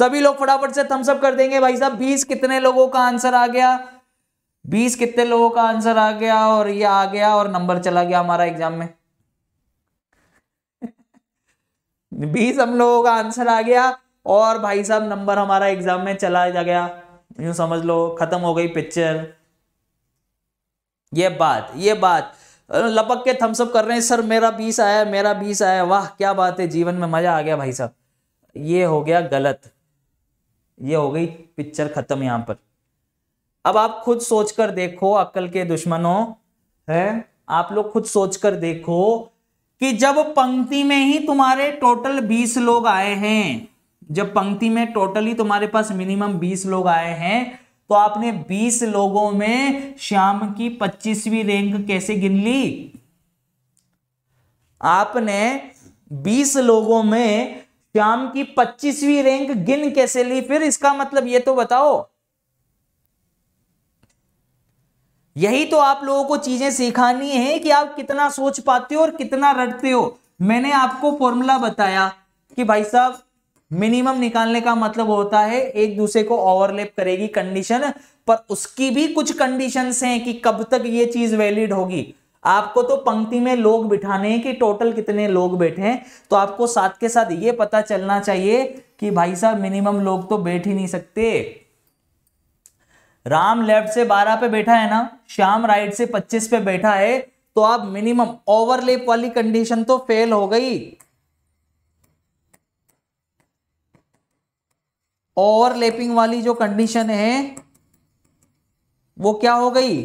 सभी लोग फटाफट से थम्सअप कर देंगे भाई साहब बीस कितने लोगों का आंसर आ गया बीस कितने लोगों का आंसर आ गया और ये आ गया और नंबर चला गया हमारा एग्जाम में बीस हम लोगों का आंसर आ गया और भाई साहब नंबर हमारा एग्जाम में चला जा गया यूं समझ लो खत्म हो गई पिक्चर ये बात ये बात लपक के थम्सअप कर रहे हैं सर मेरा बीस आया मेरा बीस आया वाह क्या बात है जीवन में मजा आ गया भाई साहब ये हो गया गलत ये हो गई पिक्चर खत्म यहां पर अब आप खुद सोचकर देखो अक्ल के दुश्मनों है आप लोग खुद सोचकर देखो कि जब पंक्ति में ही तुम्हारे टोटल बीस लोग आए हैं जब पंक्ति में टोटली तुम्हारे पास मिनिमम बीस लोग आए हैं तो आपने बीस लोगों में श्याम की पच्चीसवीं रैंक कैसे गिन ली आपने बीस लोगों में श्याम की पच्चीसवीं रैंक गिन कैसे ली फिर इसका मतलब ये तो बताओ यही तो आप लोगों को चीजें सिखानी है कि आप कितना सोच पाते हो और कितना रटते हो मैंने आपको फॉर्मूला बताया कि भाई साहब मिनिमम निकालने का मतलब होता है एक दूसरे को ओवरलैप करेगी कंडीशन पर उसकी भी कुछ कंडीशंस हैं कि कब तक ये चीज वैलिड होगी आपको तो पंक्ति में लोग बिठाने हैं कि टोटल कितने लोग बैठे हैं तो आपको साथ के साथ ये पता चलना चाहिए कि भाई साहब मिनिमम लोग तो बैठ ही नहीं सकते राम लेफ्ट से 12 पे बैठा है ना श्याम राइट से 25 पे बैठा है तो आप मिनिमम ओवरलेप वाली कंडीशन तो फेल हो गई ओवरलेपिंग वाली जो कंडीशन है वो क्या हो गई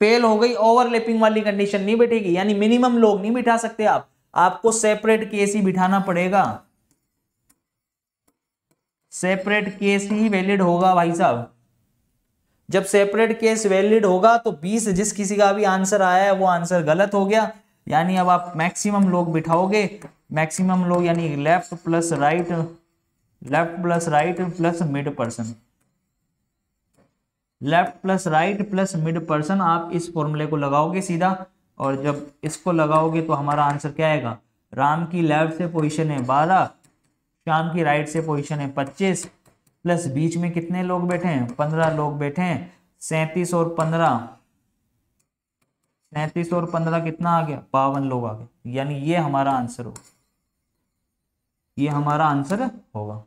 फेल हो गई ओवरलेपिंग वाली कंडीशन नहीं बैठेगी यानी मिनिमम लोग नहीं बिठा सकते आप आपको सेपरेट केस ही बिठाना पड़ेगा सेपरेट केस ही वैलिड होगा भाई साहब जब सेपरेट केस वैलिड होगा तो 20 जिस किसी का भी आंसर आया है वो आंसर गलत हो गया यानी अब आप मैक्सिमम लोग बिठाओगे मैक्सिमम लोग यानी left plus right left plus right plus mid person left plus right plus mid person आप इस फॉर्मूले को लगाओगे सीधा और जब इसको लगाओगे तो हमारा आंसर क्या आएगा राम की लेफ्ट से पोजीशन है बारह श्याम की राइट से पोजीशन है पच्चीस प्लस बीच में कितने लोग बैठे हैं पंद्रह लोग बैठे हैं सैतीस और पंद्रह सैतीस और पंद्रह कितना आ गया बावन लोग आ गए यानी ये हमारा आंसर हो ये हमारा आंसर होगा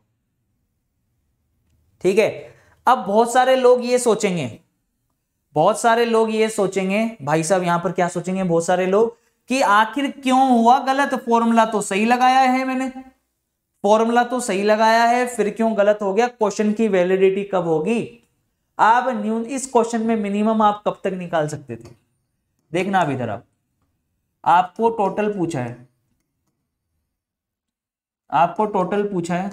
ठीक है अब बहुत सारे लोग ये सोचेंगे बहुत सारे लोग ये सोचेंगे भाई साहब यहां पर क्या सोचेंगे बहुत सारे लोग कि आखिर क्यों हुआ गलत फॉर्मूला तो सही लगाया है मैंने फॉर्मूला तो सही लगाया है फिर क्यों गलत हो गया क्वेश्चन की वैलिडिटी कब होगी आप न्यून इस क्वेश्चन में मिनिमम आप कब तक निकाल सकते थे देखना अभी इधर आप आपको टोटल पूछा है आपको टोटल पूछा है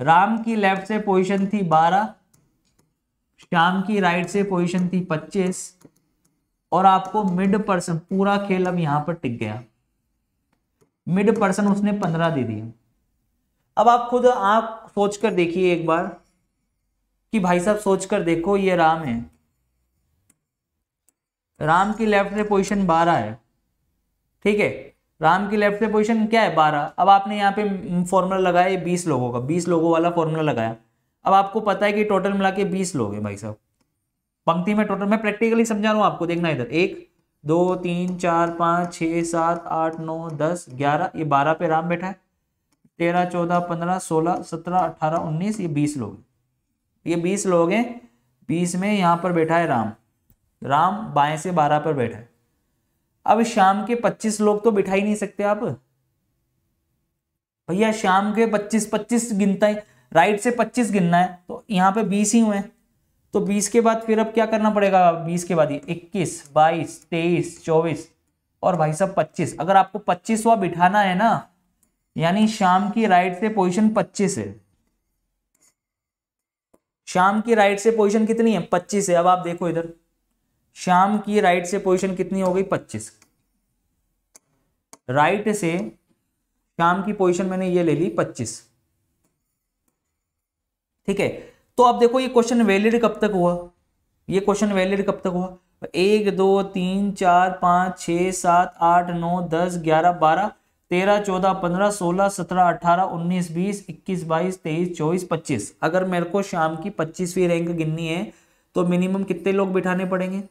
राम की लेफ्ट से पोजीशन थी 12 श्याम की राइट से पोजीशन थी 25 और आपको मिड पर्सन पूरा खेल अब यहां पर टिक गया मिड पर्सन उसने पंद्रह दे दिए अब आप खुद आप सोच कर देखिए एक बार कि भाई साहब सोच कर देखो ये राम है राम की लेफ्ट से पोजीशन बारह है ठीक है राम की लेफ्ट से पोजीशन क्या है बारह अब आपने यहाँ पे फॉर्मूला लगाया बीस लोगों का बीस लोगों वाला फॉर्मूला लगाया अब आपको पता है कि टोटल मिला के बीस लोग हैं भाई साहब पंक्ति में टोटल मैं प्रैक्टिकली समझा रहा हूँ आपको देखना इधर एक दो तीन चार पाँच छः सात आठ नौ दस ग्यारह ये बारह पे राम बैठा है तेरह चौदह पंद्रह सोलह सत्रह अठारह उन्नीस ये बीस लोग ये बीस लोग हैं बीस में यहाँ पर बैठा है राम राम बाएं से बारह पर बैठा है अब शाम के पच्चीस लोग तो बिठा ही नहीं सकते आप भैया शाम के पच्चीस पच्चीस गिनता है राइट से पच्चीस गिनना है तो यहाँ पे बीस ही हुए हैं तो 20 के बाद फिर अब क्या करना पड़ेगा 20 के बाद ही 21, 22, 23, 24 और भाई साहब 25 अगर आपको पच्चीसवा बिठाना है ना यानी शाम की राइट से पोजीशन 25 है शाम की राइट से पोजीशन कितनी है 25 है अब आप देखो इधर शाम की राइट से पोजीशन कितनी हो गई 25 राइट से शाम की पोजीशन मैंने ये ले ली 25 ठीक है तो आप देखो ये क्वेश्चन वैलिड कब तक हुआ ये क्वेश्चन वैलिड कब तक हुआ एक दो तीन चार पाँच छः सात आठ नौ दस ग्यारह बारह तेरह चौदह पंद्रह सोलह सत्रह अठारह उन्नीस बीस इक्कीस बाईस तेईस चौबीस पच्चीस अगर मेरे को शाम की पच्चीसवीं रैंक गिननी है तो मिनिमम कितने लोग बिठाने पड़ेंगे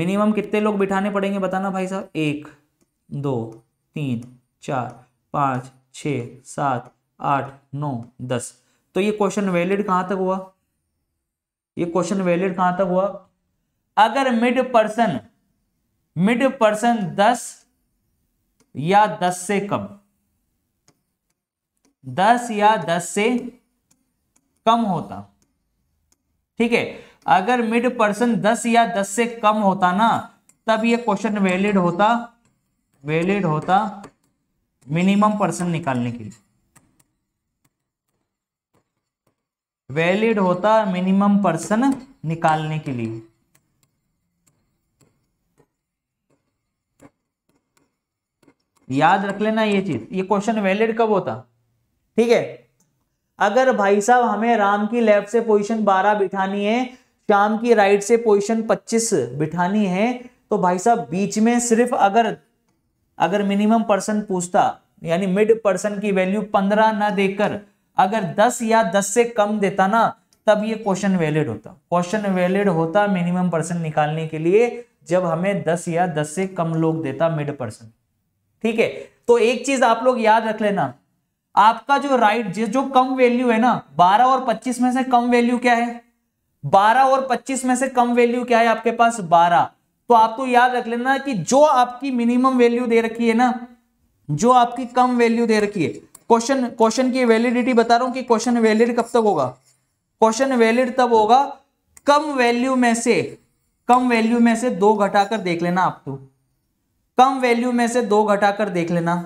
मिनिमम कितने लोग बिठाने पड़ेंगे बताना भाई साहब एक दो तीन चार पाँच छ सात आठ नौ दस तो ये क्वेश्चन वैलिड कहां तक हुआ ये क्वेश्चन वैलिड कहां तक हुआ अगर मिड पर्सन मिड पर्सन दस या दस से कम दस या दस से कम होता ठीक है अगर मिड पर्सन दस या दस से कम होता ना तब ये क्वेश्चन वैलिड होता वैलिड होता मिनिमम पर्सन निकालने के लिए वैलिड होता मिनिमम पर्सन निकालने के लिए याद रख लेना ये चीज ये क्वेश्चन वैलिड कब होता ठीक है अगर भाई साहब हमें राम की लेफ्ट से पोजीशन 12 बिठानी है शाम की राइट से पोजीशन 25 बिठानी है तो भाई साहब बीच में सिर्फ अगर अगर मिनिमम पर्सन पूछता यानी मिड पर्सन की वैल्यू 15 ना देकर अगर 10 या 10 से कम देता ना तब ये क्वेश्चन वैलिड होता क्वेश्चन वैलिड होता मिनिमम परसेंट निकालने के लिए जब हमें 10 या 10 से कम लोग देता मिड परसेंट ठीक है तो एक चीज आप लोग याद रख लेना आपका जो राइट right, जो कम वैल्यू है ना 12 और 25 में से कम वैल्यू क्या है 12 और 25 में से कम वैल्यू क्या है आपके पास 12 तो आप तो याद रख लेना कि जो आपकी मिनिमम वैल्यू दे रखी है ना जो आपकी कम वैल्यू दे रखी है क्वेश्चन क्वेश्चन की वैलिडिटी बता रहा हूं कि क्वेश्चन वैलिड कब तक होगा क्वेश्चन वैलिड तब होगा कम वैल्यू में से कम वैल्यू में से दो घटाकर देख लेना आप तो कम वैल्यू में से दो घटाकर देख लेना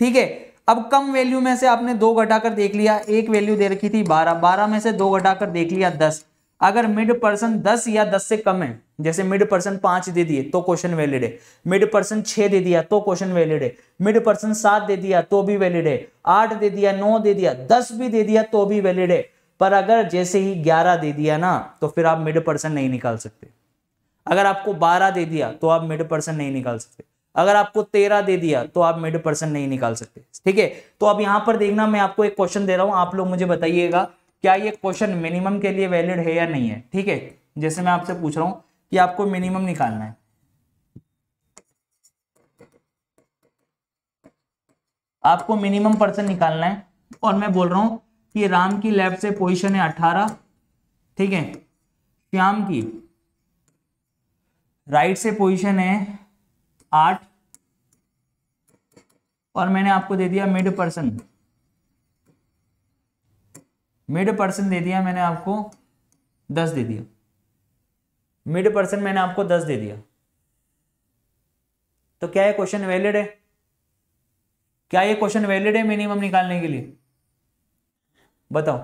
ठीक है अब कम वैल्यू में से आपने दो घटाकर देख लिया एक वैल्यू दे रखी थी बारह बारह में से दो घटाकर देख लिया दस अगर मिड पर्सन दस या दस से कम है जैसे मिड पर्सन पांच दे दिए तो क्वेश्चन वैलिड है मिड पर्सन छः दे दिया तो क्वेश्चन वैलिड है मिड पर्सन सात दे दिया तो भी वैलिड है आठ दे दिया नौ दे दिया दस भी दे दिया तो भी वैलिड है पर अगर जैसे ही ग्यारह दे दिया ना तो फिर आप मिड पर्सन नहीं निकाल सकते अगर आपको बारह दे दिया तो आप मिड पर्सन नहीं निकाल सकते अगर आपको तेरह दे दिया तो आप मिड पर्सन नहीं निकाल सकते ठीक है तो अब यहां पर देखना मैं आपको एक क्वेश्चन दे रहा हूं आप लोग मुझे बताइएगा क्या ये क्वेश्चन मिनिमम के लिए वैलिड है या नहीं है ठीक है जैसे मैं आपसे पूछ रहा हूं कि आपको मिनिमम निकालना है आपको मिनिमम पर्सन निकालना है और मैं बोल रहा हूं कि राम की लेफ्ट से पोजीशन है अठारह ठीक है श्याम की राइट से पोजीशन है आठ और मैंने आपको दे दिया मिड पर्सन मिड पर्सन दे दिया मैंने आपको दस दे दिया मिड पर्सन मैंने आपको दस दे दिया तो क्या ये क्वेश्चन वैलिड है क्या ये क्वेश्चन वैलिड है मिनिमम निकालने के लिए बताओ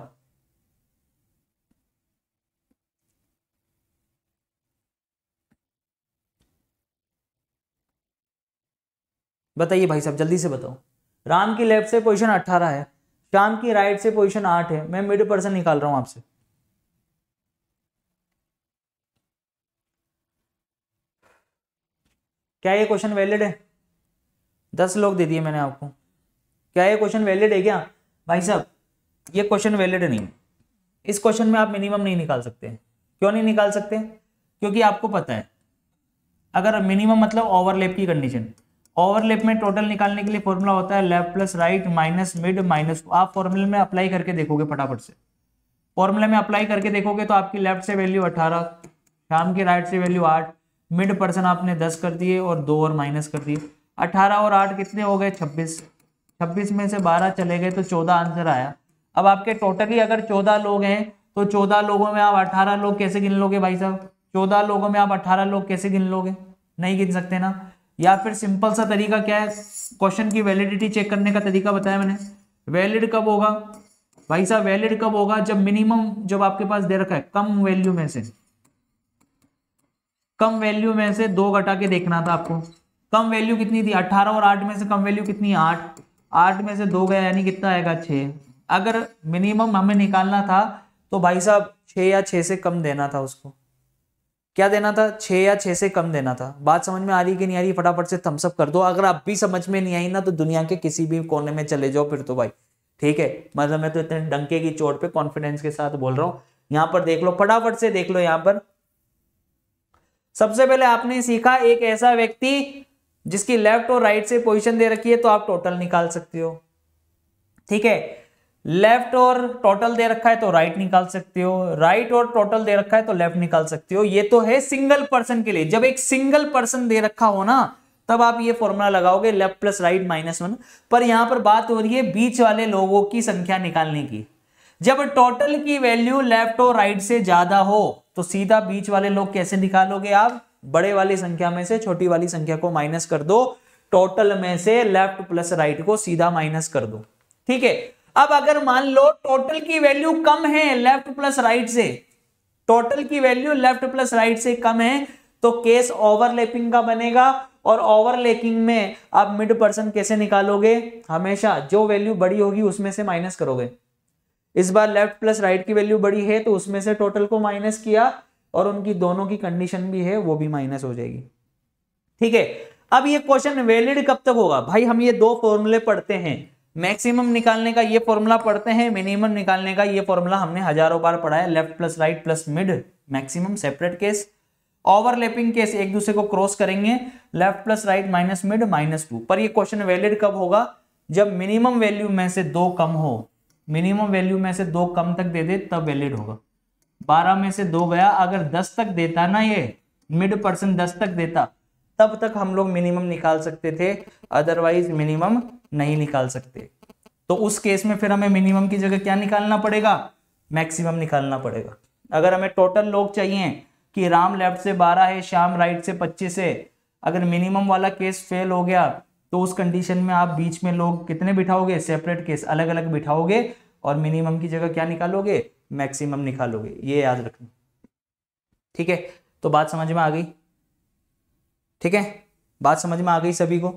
बताइए भाई साहब जल्दी से बताओ राम की लेफ्ट से क्वेश्चन अट्ठारह है शाम की राइट से पोजीशन आठ है मैं मिड पर्सन निकाल रहा हूं आपसे क्या ये क्वेश्चन वैलिड है दस लोग दे दिए मैंने आपको क्या ये क्वेश्चन वैलिड है क्या भाई साहब ये क्वेश्चन वैलिड नहीं है इस क्वेश्चन में आप मिनिमम नहीं निकाल सकते क्यों नहीं निकाल सकते क्योंकि आपको पता है अगर मिनिमम मतलब ओवरलेप की कंडीशन ओवरलेप में टोटल निकालने के लिए फॉर्मूला होता है left plus right minus mid minus आप फॉर्मूले में अप्लाई करके देखोगे फटाफट से फॉर्मूले में अप्लाई करके देखोगे तो आपकी लेफ्ट से वैल्यू अठारह शाम की राइट से वैल्यू आठ मिड परसेंट आपने दस कर दिए और दो और माइनस कर दिए अठारह और आठ कितने हो गए छब्बीस छब्बीस में से बारह चले गए तो चौदह आंसर आया अब आपके टोटली अगर चौदह लोग हैं तो चौदह लोगों में आप अठारह लोग कैसे गिन लोगे भाई साहब चौदह लोगों में आप अठारह लोग कैसे गिन लोगे नहीं गिन सकते ना या फिर सिंपल सा तरीका क्या है क्वेश्चन की वैलिडिटी चेक करने का तरीका बताया मैंने वैलिड कब होगा भाई साहब वैलिड कब होगा जब मिनिमम जब आपके पास दे रखा है कम वैल्यू में से कम वैल्यू में से दो घटा के देखना था आपको कम वैल्यू कितनी थी अट्ठारह और आठ में से कम वैल्यू कितनी आठ आठ में से दो गया यानी कितना आएगा छ अगर मिनिमम हमें निकालना था तो भाई साहब छः या छः से कम देना था उसको क्या देना था छः या छः से कम देना था बात समझ में आ रही कि नहीं आ रही फटाफट से थम्सअप कर दो अगर आप भी समझ में नहीं आई ना तो दुनिया के किसी भी कोने में चले जाओ फिर तो भाई ठीक है मतलब मैं तो इतने डंके की चोट पे कॉन्फिडेंस के साथ बोल रहा हूँ यहाँ पर देख लो फटाफट से देख लो यहाँ पर सबसे पहले आपने सीखा एक ऐसा व्यक्ति जिसकी लेफ्ट और राइट से पोजिशन दे रखी है तो आप टोटल निकाल सकते हो ठीक है लेफ्ट और टोटल दे रखा है तो राइट निकाल सकते हो राइट और टोटल दे रखा है तो लेफ्ट निकाल सकते हो ये तो है सिंगल पर्सन के लिए जब एक सिंगल पर्सन दे रखा हो ना तब आप ये फॉर्मूला लगाओगे left plus right minus one पर यहां पर बात हो रही है बीच वाले लोगों की संख्या निकालने की जब टोटल की वैल्यू लेफ्ट और राइट से ज्यादा हो तो सीधा बीच वाले लोग कैसे निकालोगे आप बड़े वाली संख्या में से छोटी वाली संख्या को माइनस कर दो टोटल में से लेफ्ट प्लस राइट को सीधा माइनस कर दो ठीक है अब अगर मान लो टोटल की वैल्यू कम है लेफ्ट प्लस राइट से टोटल की वैल्यू लेफ्ट प्लस राइट से कम है तो केस ओवरलैपिंग का बनेगा और ओवरलैपिंग में आप मिड पर्सन कैसे निकालोगे हमेशा जो वैल्यू बड़ी होगी उसमें से माइनस करोगे इस बार लेफ्ट प्लस राइट की वैल्यू बड़ी है तो उसमें से टोटल को माइनस किया और उनकी दोनों की कंडीशन भी है वो भी माइनस हो जाएगी ठीक है अब ये क्वेश्चन वैलिड कब तक होगा भाई हम ये दो फॉर्मूले पढ़ते हैं मैक्सिमम निकालने का ये फॉर्मूला पढ़ते हैं मिनिमम निकालने का ये फॉर्मूला हमने हजारों बार पढ़ा है left plus right plus mid maximum separate case overlapping case एक दूसरे को क्रॉस करेंगे left plus right minus mid minus two पर ये क्वेश्चन वैलिड कब होगा जब मिनिमम वैल्यू में से दो कम हो मिनिमम वैल्यू में से दो कम तक दे दे तब वैलिड होगा बारह में से दो गया अगर दस तक देता ना ये मिड परसेंट दस तक देता तब तक हम लोग मिनिमम निकाल सकते थे अदरवाइज मिनिमम नहीं निकाल सकते तो उस केस में फिर हमें मिनिमम की जगह क्या निकालना पड़ेगा मैक्सिमम निकालना पड़ेगा अगर हमें टोटल लोग चाहिए कि राम लेफ्ट से 12 है श्याम राइट से 25 है अगर मिनिमम वाला केस फेल हो गया तो उस कंडीशन में आप बीच में लोग कितने बिठाओगे सेपरेट केस अलग अलग बिठाओगे और मिनिमम की जगह क्या निकालोगे मैक्सिमम निकालोगे ये याद रखना ठीक है तो बात समझ में आ गई ठीक है बात समझ में आ गई सभी को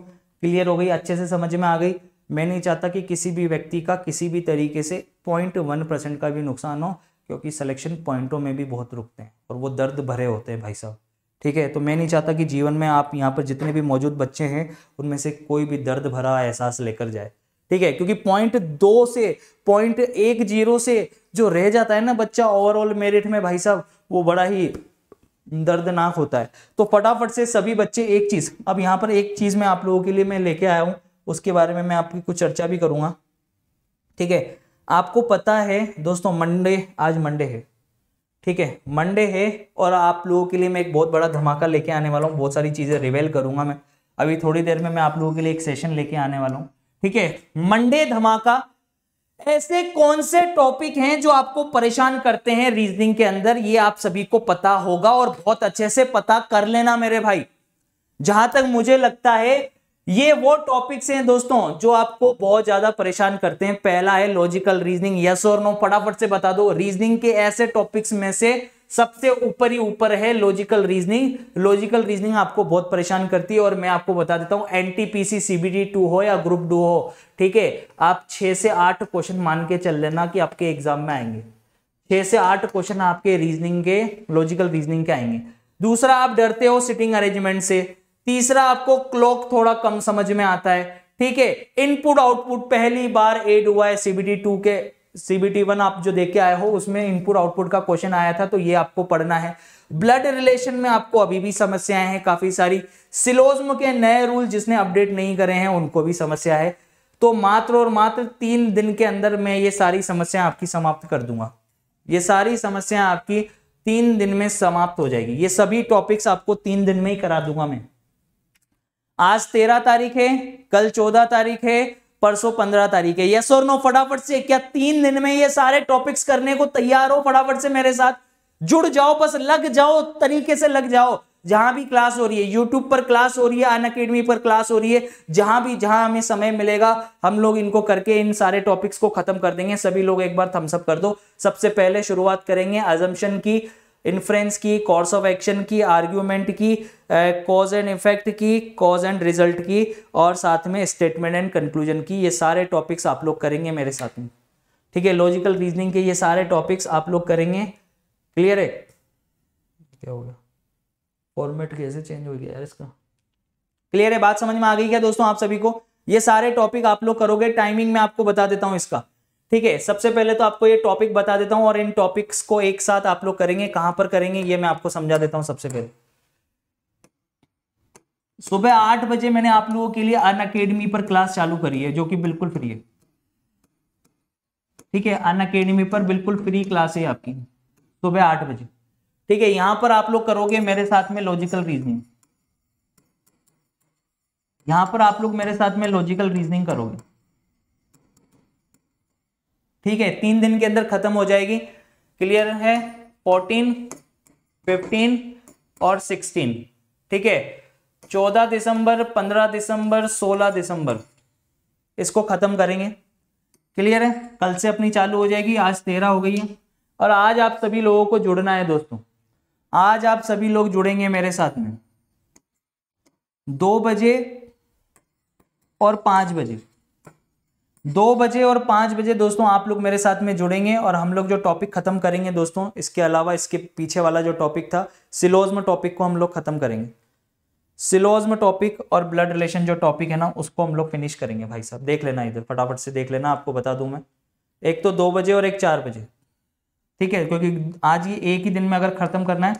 क्लियर हो गई अच्छे से समझ में आ गई मैं नहीं चाहता कि किसी भी व्यक्ति का किसी भी तरीके से पॉइंट वन परसेंट का भी नुकसान हो क्योंकि सिलेक्शन पॉइंटों में भी बहुत रुकते हैं और वो दर्द भरे होते हैं भाई साहब ठीक है तो मैं नहीं चाहता कि जीवन में आप यहाँ पर जितने भी मौजूद बच्चे हैं उनमें से कोई भी दर्द भरा एहसास लेकर जाए ठीक है क्योंकि पॉइंट दो से पॉइंट एक जीरो से जो रह जाता है ना बच्चा ओवरऑल मेरिट में भाई साहब वो बड़ा ही दर्दनाक होता है तो फटाफट से सभी बच्चे एक चीज़ अब यहां पर एक चीज़ मैं आप लोगों के लिए मैं लेके आया हूं उसके बारे में मैं आपकी कुछ चर्चा भी करूँगा ठीक है आपको पता है दोस्तों मंडे आज मंडे है ठीक है मंडे है और आप लोगों के लिए मैं एक बहुत बड़ा धमाका लेके आने वाला हूँ बहुत सारी चीज़ें रिवेल करूंगा मैं अभी थोड़ी देर में मैं आप लोगों के लिए एक सेशन लेके आने वाला हूँ ठीक है मंडे धमाका ऐसे कौन से टॉपिक हैं जो आपको परेशान करते हैं रीजनिंग के अंदर ये आप सभी को पता होगा और बहुत अच्छे से पता कर लेना मेरे भाई जहां तक मुझे लगता है ये वो टॉपिक्स हैं दोस्तों जो आपको बहुत ज्यादा परेशान करते हैं पहला है लॉजिकल रीजनिंग यस और नो फटाफट से बता दो रीजनिंग के ऐसे टॉपिक्स में से सबसे ऊपर ही ऊपर है लॉजिकल रीजनिंग लॉजिकल रीजनिंग आपको बहुत परेशान करती है और मैं आपको बता देता हूं एनटीपीसी सीबीटी टू हो या ग्रुप टू हो ठीक है आप छह से आठ क्वेश्चन मान के चल लेना कि आपके एग्जाम में आएंगे छह से आठ क्वेश्चन आपके रीजनिंग के लॉजिकल रीजनिंग के आएंगे दूसरा आप डरते हो सिटिंग अरेंजमेंट से तीसरा आपको क्लॉक थोड़ा कम समझ में आता है ठीक है इनपुट आउटपुट पहली बार एड हुआ है सीबीटी टू के सीबीटी वन आप जो देख के आए हो उसमें इनपुट आउटपुट का क्वेश्चन आया था तो ये आपको पढ़ना है ब्लड रिलेशन में आपको अभी भी समस्याएं हैं काफी सारी सिलोजम के नए रूल जिसने अपडेट नहीं करे हैं उनको भी समस्या है तो मात्र और मात्र तीन दिन के अंदर मैं ये सारी समस्या आपकी समाप्त कर दूंगा ये सारी समस्या आपकी तीन दिन में समाप्त हो जाएगी ये सभी टॉपिक्स आपको तीन दिन में ही करा दूंगा मैं आज तेरह तारीख है कल चौदह तारीख है परसों पंद्रह तारीख है यस और नो फटाफट से क्या तीन दिन में ये सारे टॉपिक्स करने को तैयार हो फटाफट से मेरे साथ जुड़ जाओ बस लग जाओ तरीके से लग जाओ जहां भी क्लास हो रही है यूट्यूब पर क्लास हो रही है अन अकेडमी पर क्लास हो रही है जहां भी जहां हमें समय मिलेगा हम लोग इनको करके इन सारे टॉपिक्स को खत्म कर देंगे सभी लोग एक बार थम्सअप कर दो सबसे पहले शुरुआत करेंगे अजम्पन की इन्फ्रेंस की कोर्स ऑफ एक्शन की आर्ग्यूमेंट की कॉज एंड इफेक्ट की कॉज एंड रिजल्ट की और साथ में स्टेटमेंट एंड कंक्लूजन की ये सारे टॉपिक्स आप लोग करेंगे मेरे साथ में ठीक है लॉजिकल रीजनिंग के ये सारे टॉपिक्स आप लोग करेंगे क्लियर है क्या हो गया फॉर्मेट कैसे चेंज हो गया यार इसका क्लियर है बात समझ में आ गई क्या दोस्तों आप सभी को ये सारे टॉपिक आप लोग करोगे टाइमिंग में आपको बता देता हूँ इसका ठीक है सबसे पहले तो आपको ये टॉपिक बता देता हूँ और इन टॉपिक्स को एक साथ आप लोग करेंगे कहां पर करेंगे ये मैं आपको समझा देता हूँ सबसे पहले सुबह आठ बजे मैंने आप लोगों के लिए अन अकेडमी पर क्लास चालू करी है जो कि बिल्कुल फ्री है ठीक है अन अकेडमी पर बिल्कुल फ्री क्लास है आपकी सुबह आठ बजे ठीक है यहां पर आप लोग करोगे मेरे साथ में लॉजिकल रीजनिंग यहां पर आप लोग मेरे साथ में लॉजिकल रीजनिंग करोगे ठीक है तीन दिन के अंदर खत्म हो जाएगी क्लियर है फोर्टीन फिफ्टीन और सिक्सटीन ठीक है चौदह दिसंबर पंद्रह दिसंबर सोलह दिसंबर इसको खत्म करेंगे क्लियर है कल से अपनी चालू हो जाएगी आज तेरह हो गई है और आज आप सभी लोगों को जुड़ना है दोस्तों आज आप सभी लोग जुड़ेंगे मेरे साथ में दो बजे और पाँच बजे दो बजे और पांच बजे दोस्तों आप लोग मेरे साथ में जुड़ेंगे और हम लोग जो टॉपिक खत्म करेंगे दोस्तों इसके अलावा इसके पीछे वाला जो टॉपिक था सिलोज में टॉपिक को हम लोग खत्म करेंगे सिलोज में टॉपिक और ब्लड रिलेशन जो टॉपिक है ना उसको हम लोग फिनिश करेंगे भाई साहब देख लेना इधर फटाफट से देख लेना आपको बता दूं मैं एक तो दो बजे और एक चार बजे ठीक है क्योंकि आज ये एक ही दिन में अगर खत्म करना है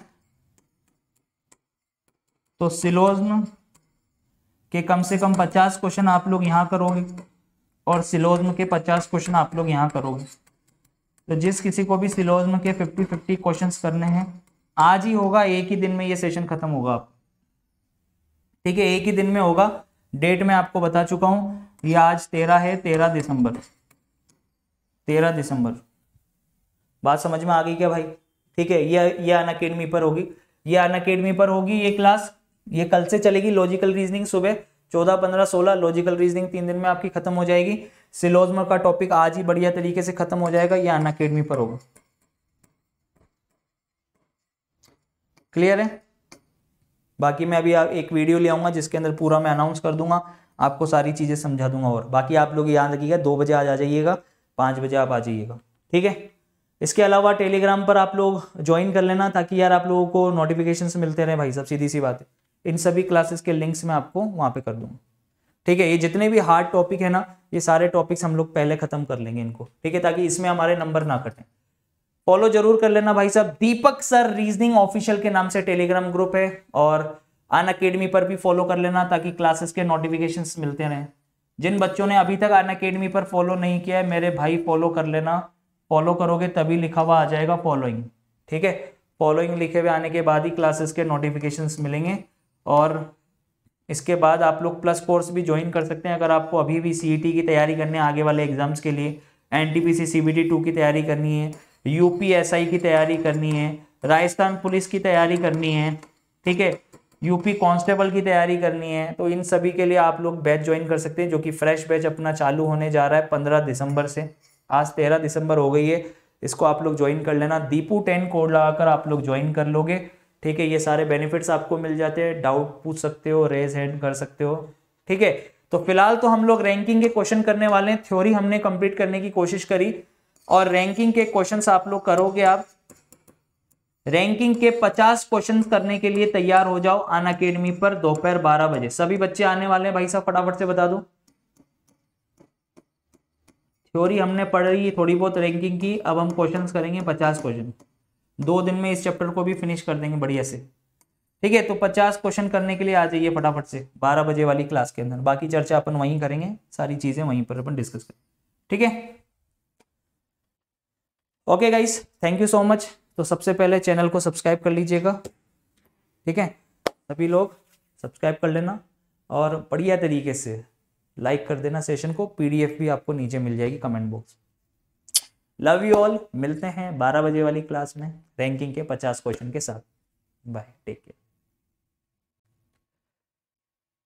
तो सिलोज में के कम से कम पचास क्वेश्चन आप लोग यहाँ करोगे और सिलोज्म के 50 क्वेश्चन आप लोग यहाँ करोगे तो जिस किसी को भी सिलोज्म के 50 50 क्वेश्चंस करने हैं आज ही होगा एक ही दिन में ये सेशन खत्म होगा आप ठीक है एक ही दिन में होगा डेट मैं आपको बता चुका हूँ ये आज तेरह है तेरह दिसंबर तेरह दिसंबर बात समझ में आ गई क्या भाई ठीक है यह यह अन अकेडमी पर होगी ये अन अकेडमी पर होगी ये क्लास ये कल से चलेगी लॉजिकल रीजनिंग सुबह चौदह पंद्रह सोलह लॉजिकल रीजनिंग तीन दिन में आपकी खत्म हो जाएगी सिलोजमा का टॉपिक आज ही बढ़िया तरीके से खत्म हो जाएगा या अन अकेडमी पर होगा क्लियर है बाकी मैं अभी एक वीडियो ले आऊंगा जिसके अंदर पूरा मैं अनाउंस कर दूंगा आपको सारी चीज़ें समझा दूंगा और बाकी आप लोग याद रखिएगा दो बजे आज आ जाइएगा पांच बजे आप आ जाइएगा ठीक है इसके अलावा टेलीग्राम पर आप लोग ज्वाइन कर लेना ताकि यार आप लोगों को नोटिफिकेशन मिलते रहे भाई सब सीधी सी बात है इन सभी क्लासेस के लिंक्स मैं आपको वहां पे कर दूंगा ठीक है ये जितने भी हार्ड टॉपिक है ना ये सारे टॉपिक्स हम लोग पहले खत्म कर लेंगे इनको ठीक है ताकि इसमें हमारे नंबर ना कटें फॉलो जरूर कर लेना भाई साहब दीपक सर रीजनिंग ऑफिशियल के नाम से टेलीग्राम ग्रुप है और अन अकेडमी पर भी फॉलो कर लेना ताकि क्लासेस के नोटिफिकेशन मिलते रहे जिन बच्चों ने अभी तक अन अकेडमी पर फॉलो नहीं किया है मेरे भाई फॉलो कर लेना फॉलो करोगे तभी लिखा हुआ आ जाएगा फॉलोइंग ठीक है फॉलोइंग लिखे हुए आने के बाद ही क्लासेस के नोटिफिकेशन मिलेंगे और इसके बाद आप लोग प्लस कोर्स भी ज्वाइन कर सकते हैं अगर आपको अभी भी सी e की तैयारी करनी है आगे वाले एग्जाम्स के लिए एन टी की तैयारी करनी है यू की तैयारी करनी है राजस्थान पुलिस की तैयारी करनी है ठीक है यूपी कांस्टेबल की तैयारी करनी है तो इन सभी के लिए आप लोग बैच ज्वाइन कर सकते हैं जो कि फ्रेश बैच अपना चालू होने जा रहा है पंद्रह दिसंबर से आज तेरह दिसंबर हो गई है इसको आप लोग ज्वाइन कर लेना दीपू टेन कोड लगाकर आप लोग ज्वाइन कर लोगे ठीक है ये सारे बेनिफिट्स आपको मिल जाते हैं डाउट पूछ सकते हो रेज हैंड कर सकते हो ठीक है तो फिलहाल तो हम लोग रैंकिंग के क्वेश्चन करने वाले हैं थ्योरी हमने कंप्लीट करने की कोशिश करी और रैंकिंग के क्वेश्चंस आप लोग करोगे आप रैंकिंग के 50 क्वेश्चंस करने के लिए तैयार हो जाओ अन अकेडमी पर दोपहर 12 बजे सभी बच्चे आने वाले हैं भाई साहब फटाफट से बता दो थ्योरी हमने पढ़ रही है थोड़ी बहुत रैंकिंग की अब हम क्वेश्चन करेंगे पचास क्वेश्चन दो दिन में इस चैप्टर को भी फिनिश कर देंगे बढ़िया से ठीक है तो पचास क्वेश्चन करने के लिए आ जाइए फटाफट से बारह बजे वाली क्लास के अंदर बाकी चर्चा अपन वहीं करेंगे सारी चीज़ें वहीं पर अपन डिस्कस करेंगे ठीक है okay guys thank you so much तो सबसे पहले चैनल को सब्सक्राइब कर लीजिएगा ठीक है सभी लोग सब्सक्राइब कर लेना और बढ़िया तरीके से लाइक कर देना सेशन को पीडीएफ भी आपको नीचे मिल जाएगी comment box love you all मिलते हैं बारह बजे वाली क्लास में रैंकिंग के पचास क्वेश्चन के साथ बाय टेक केयर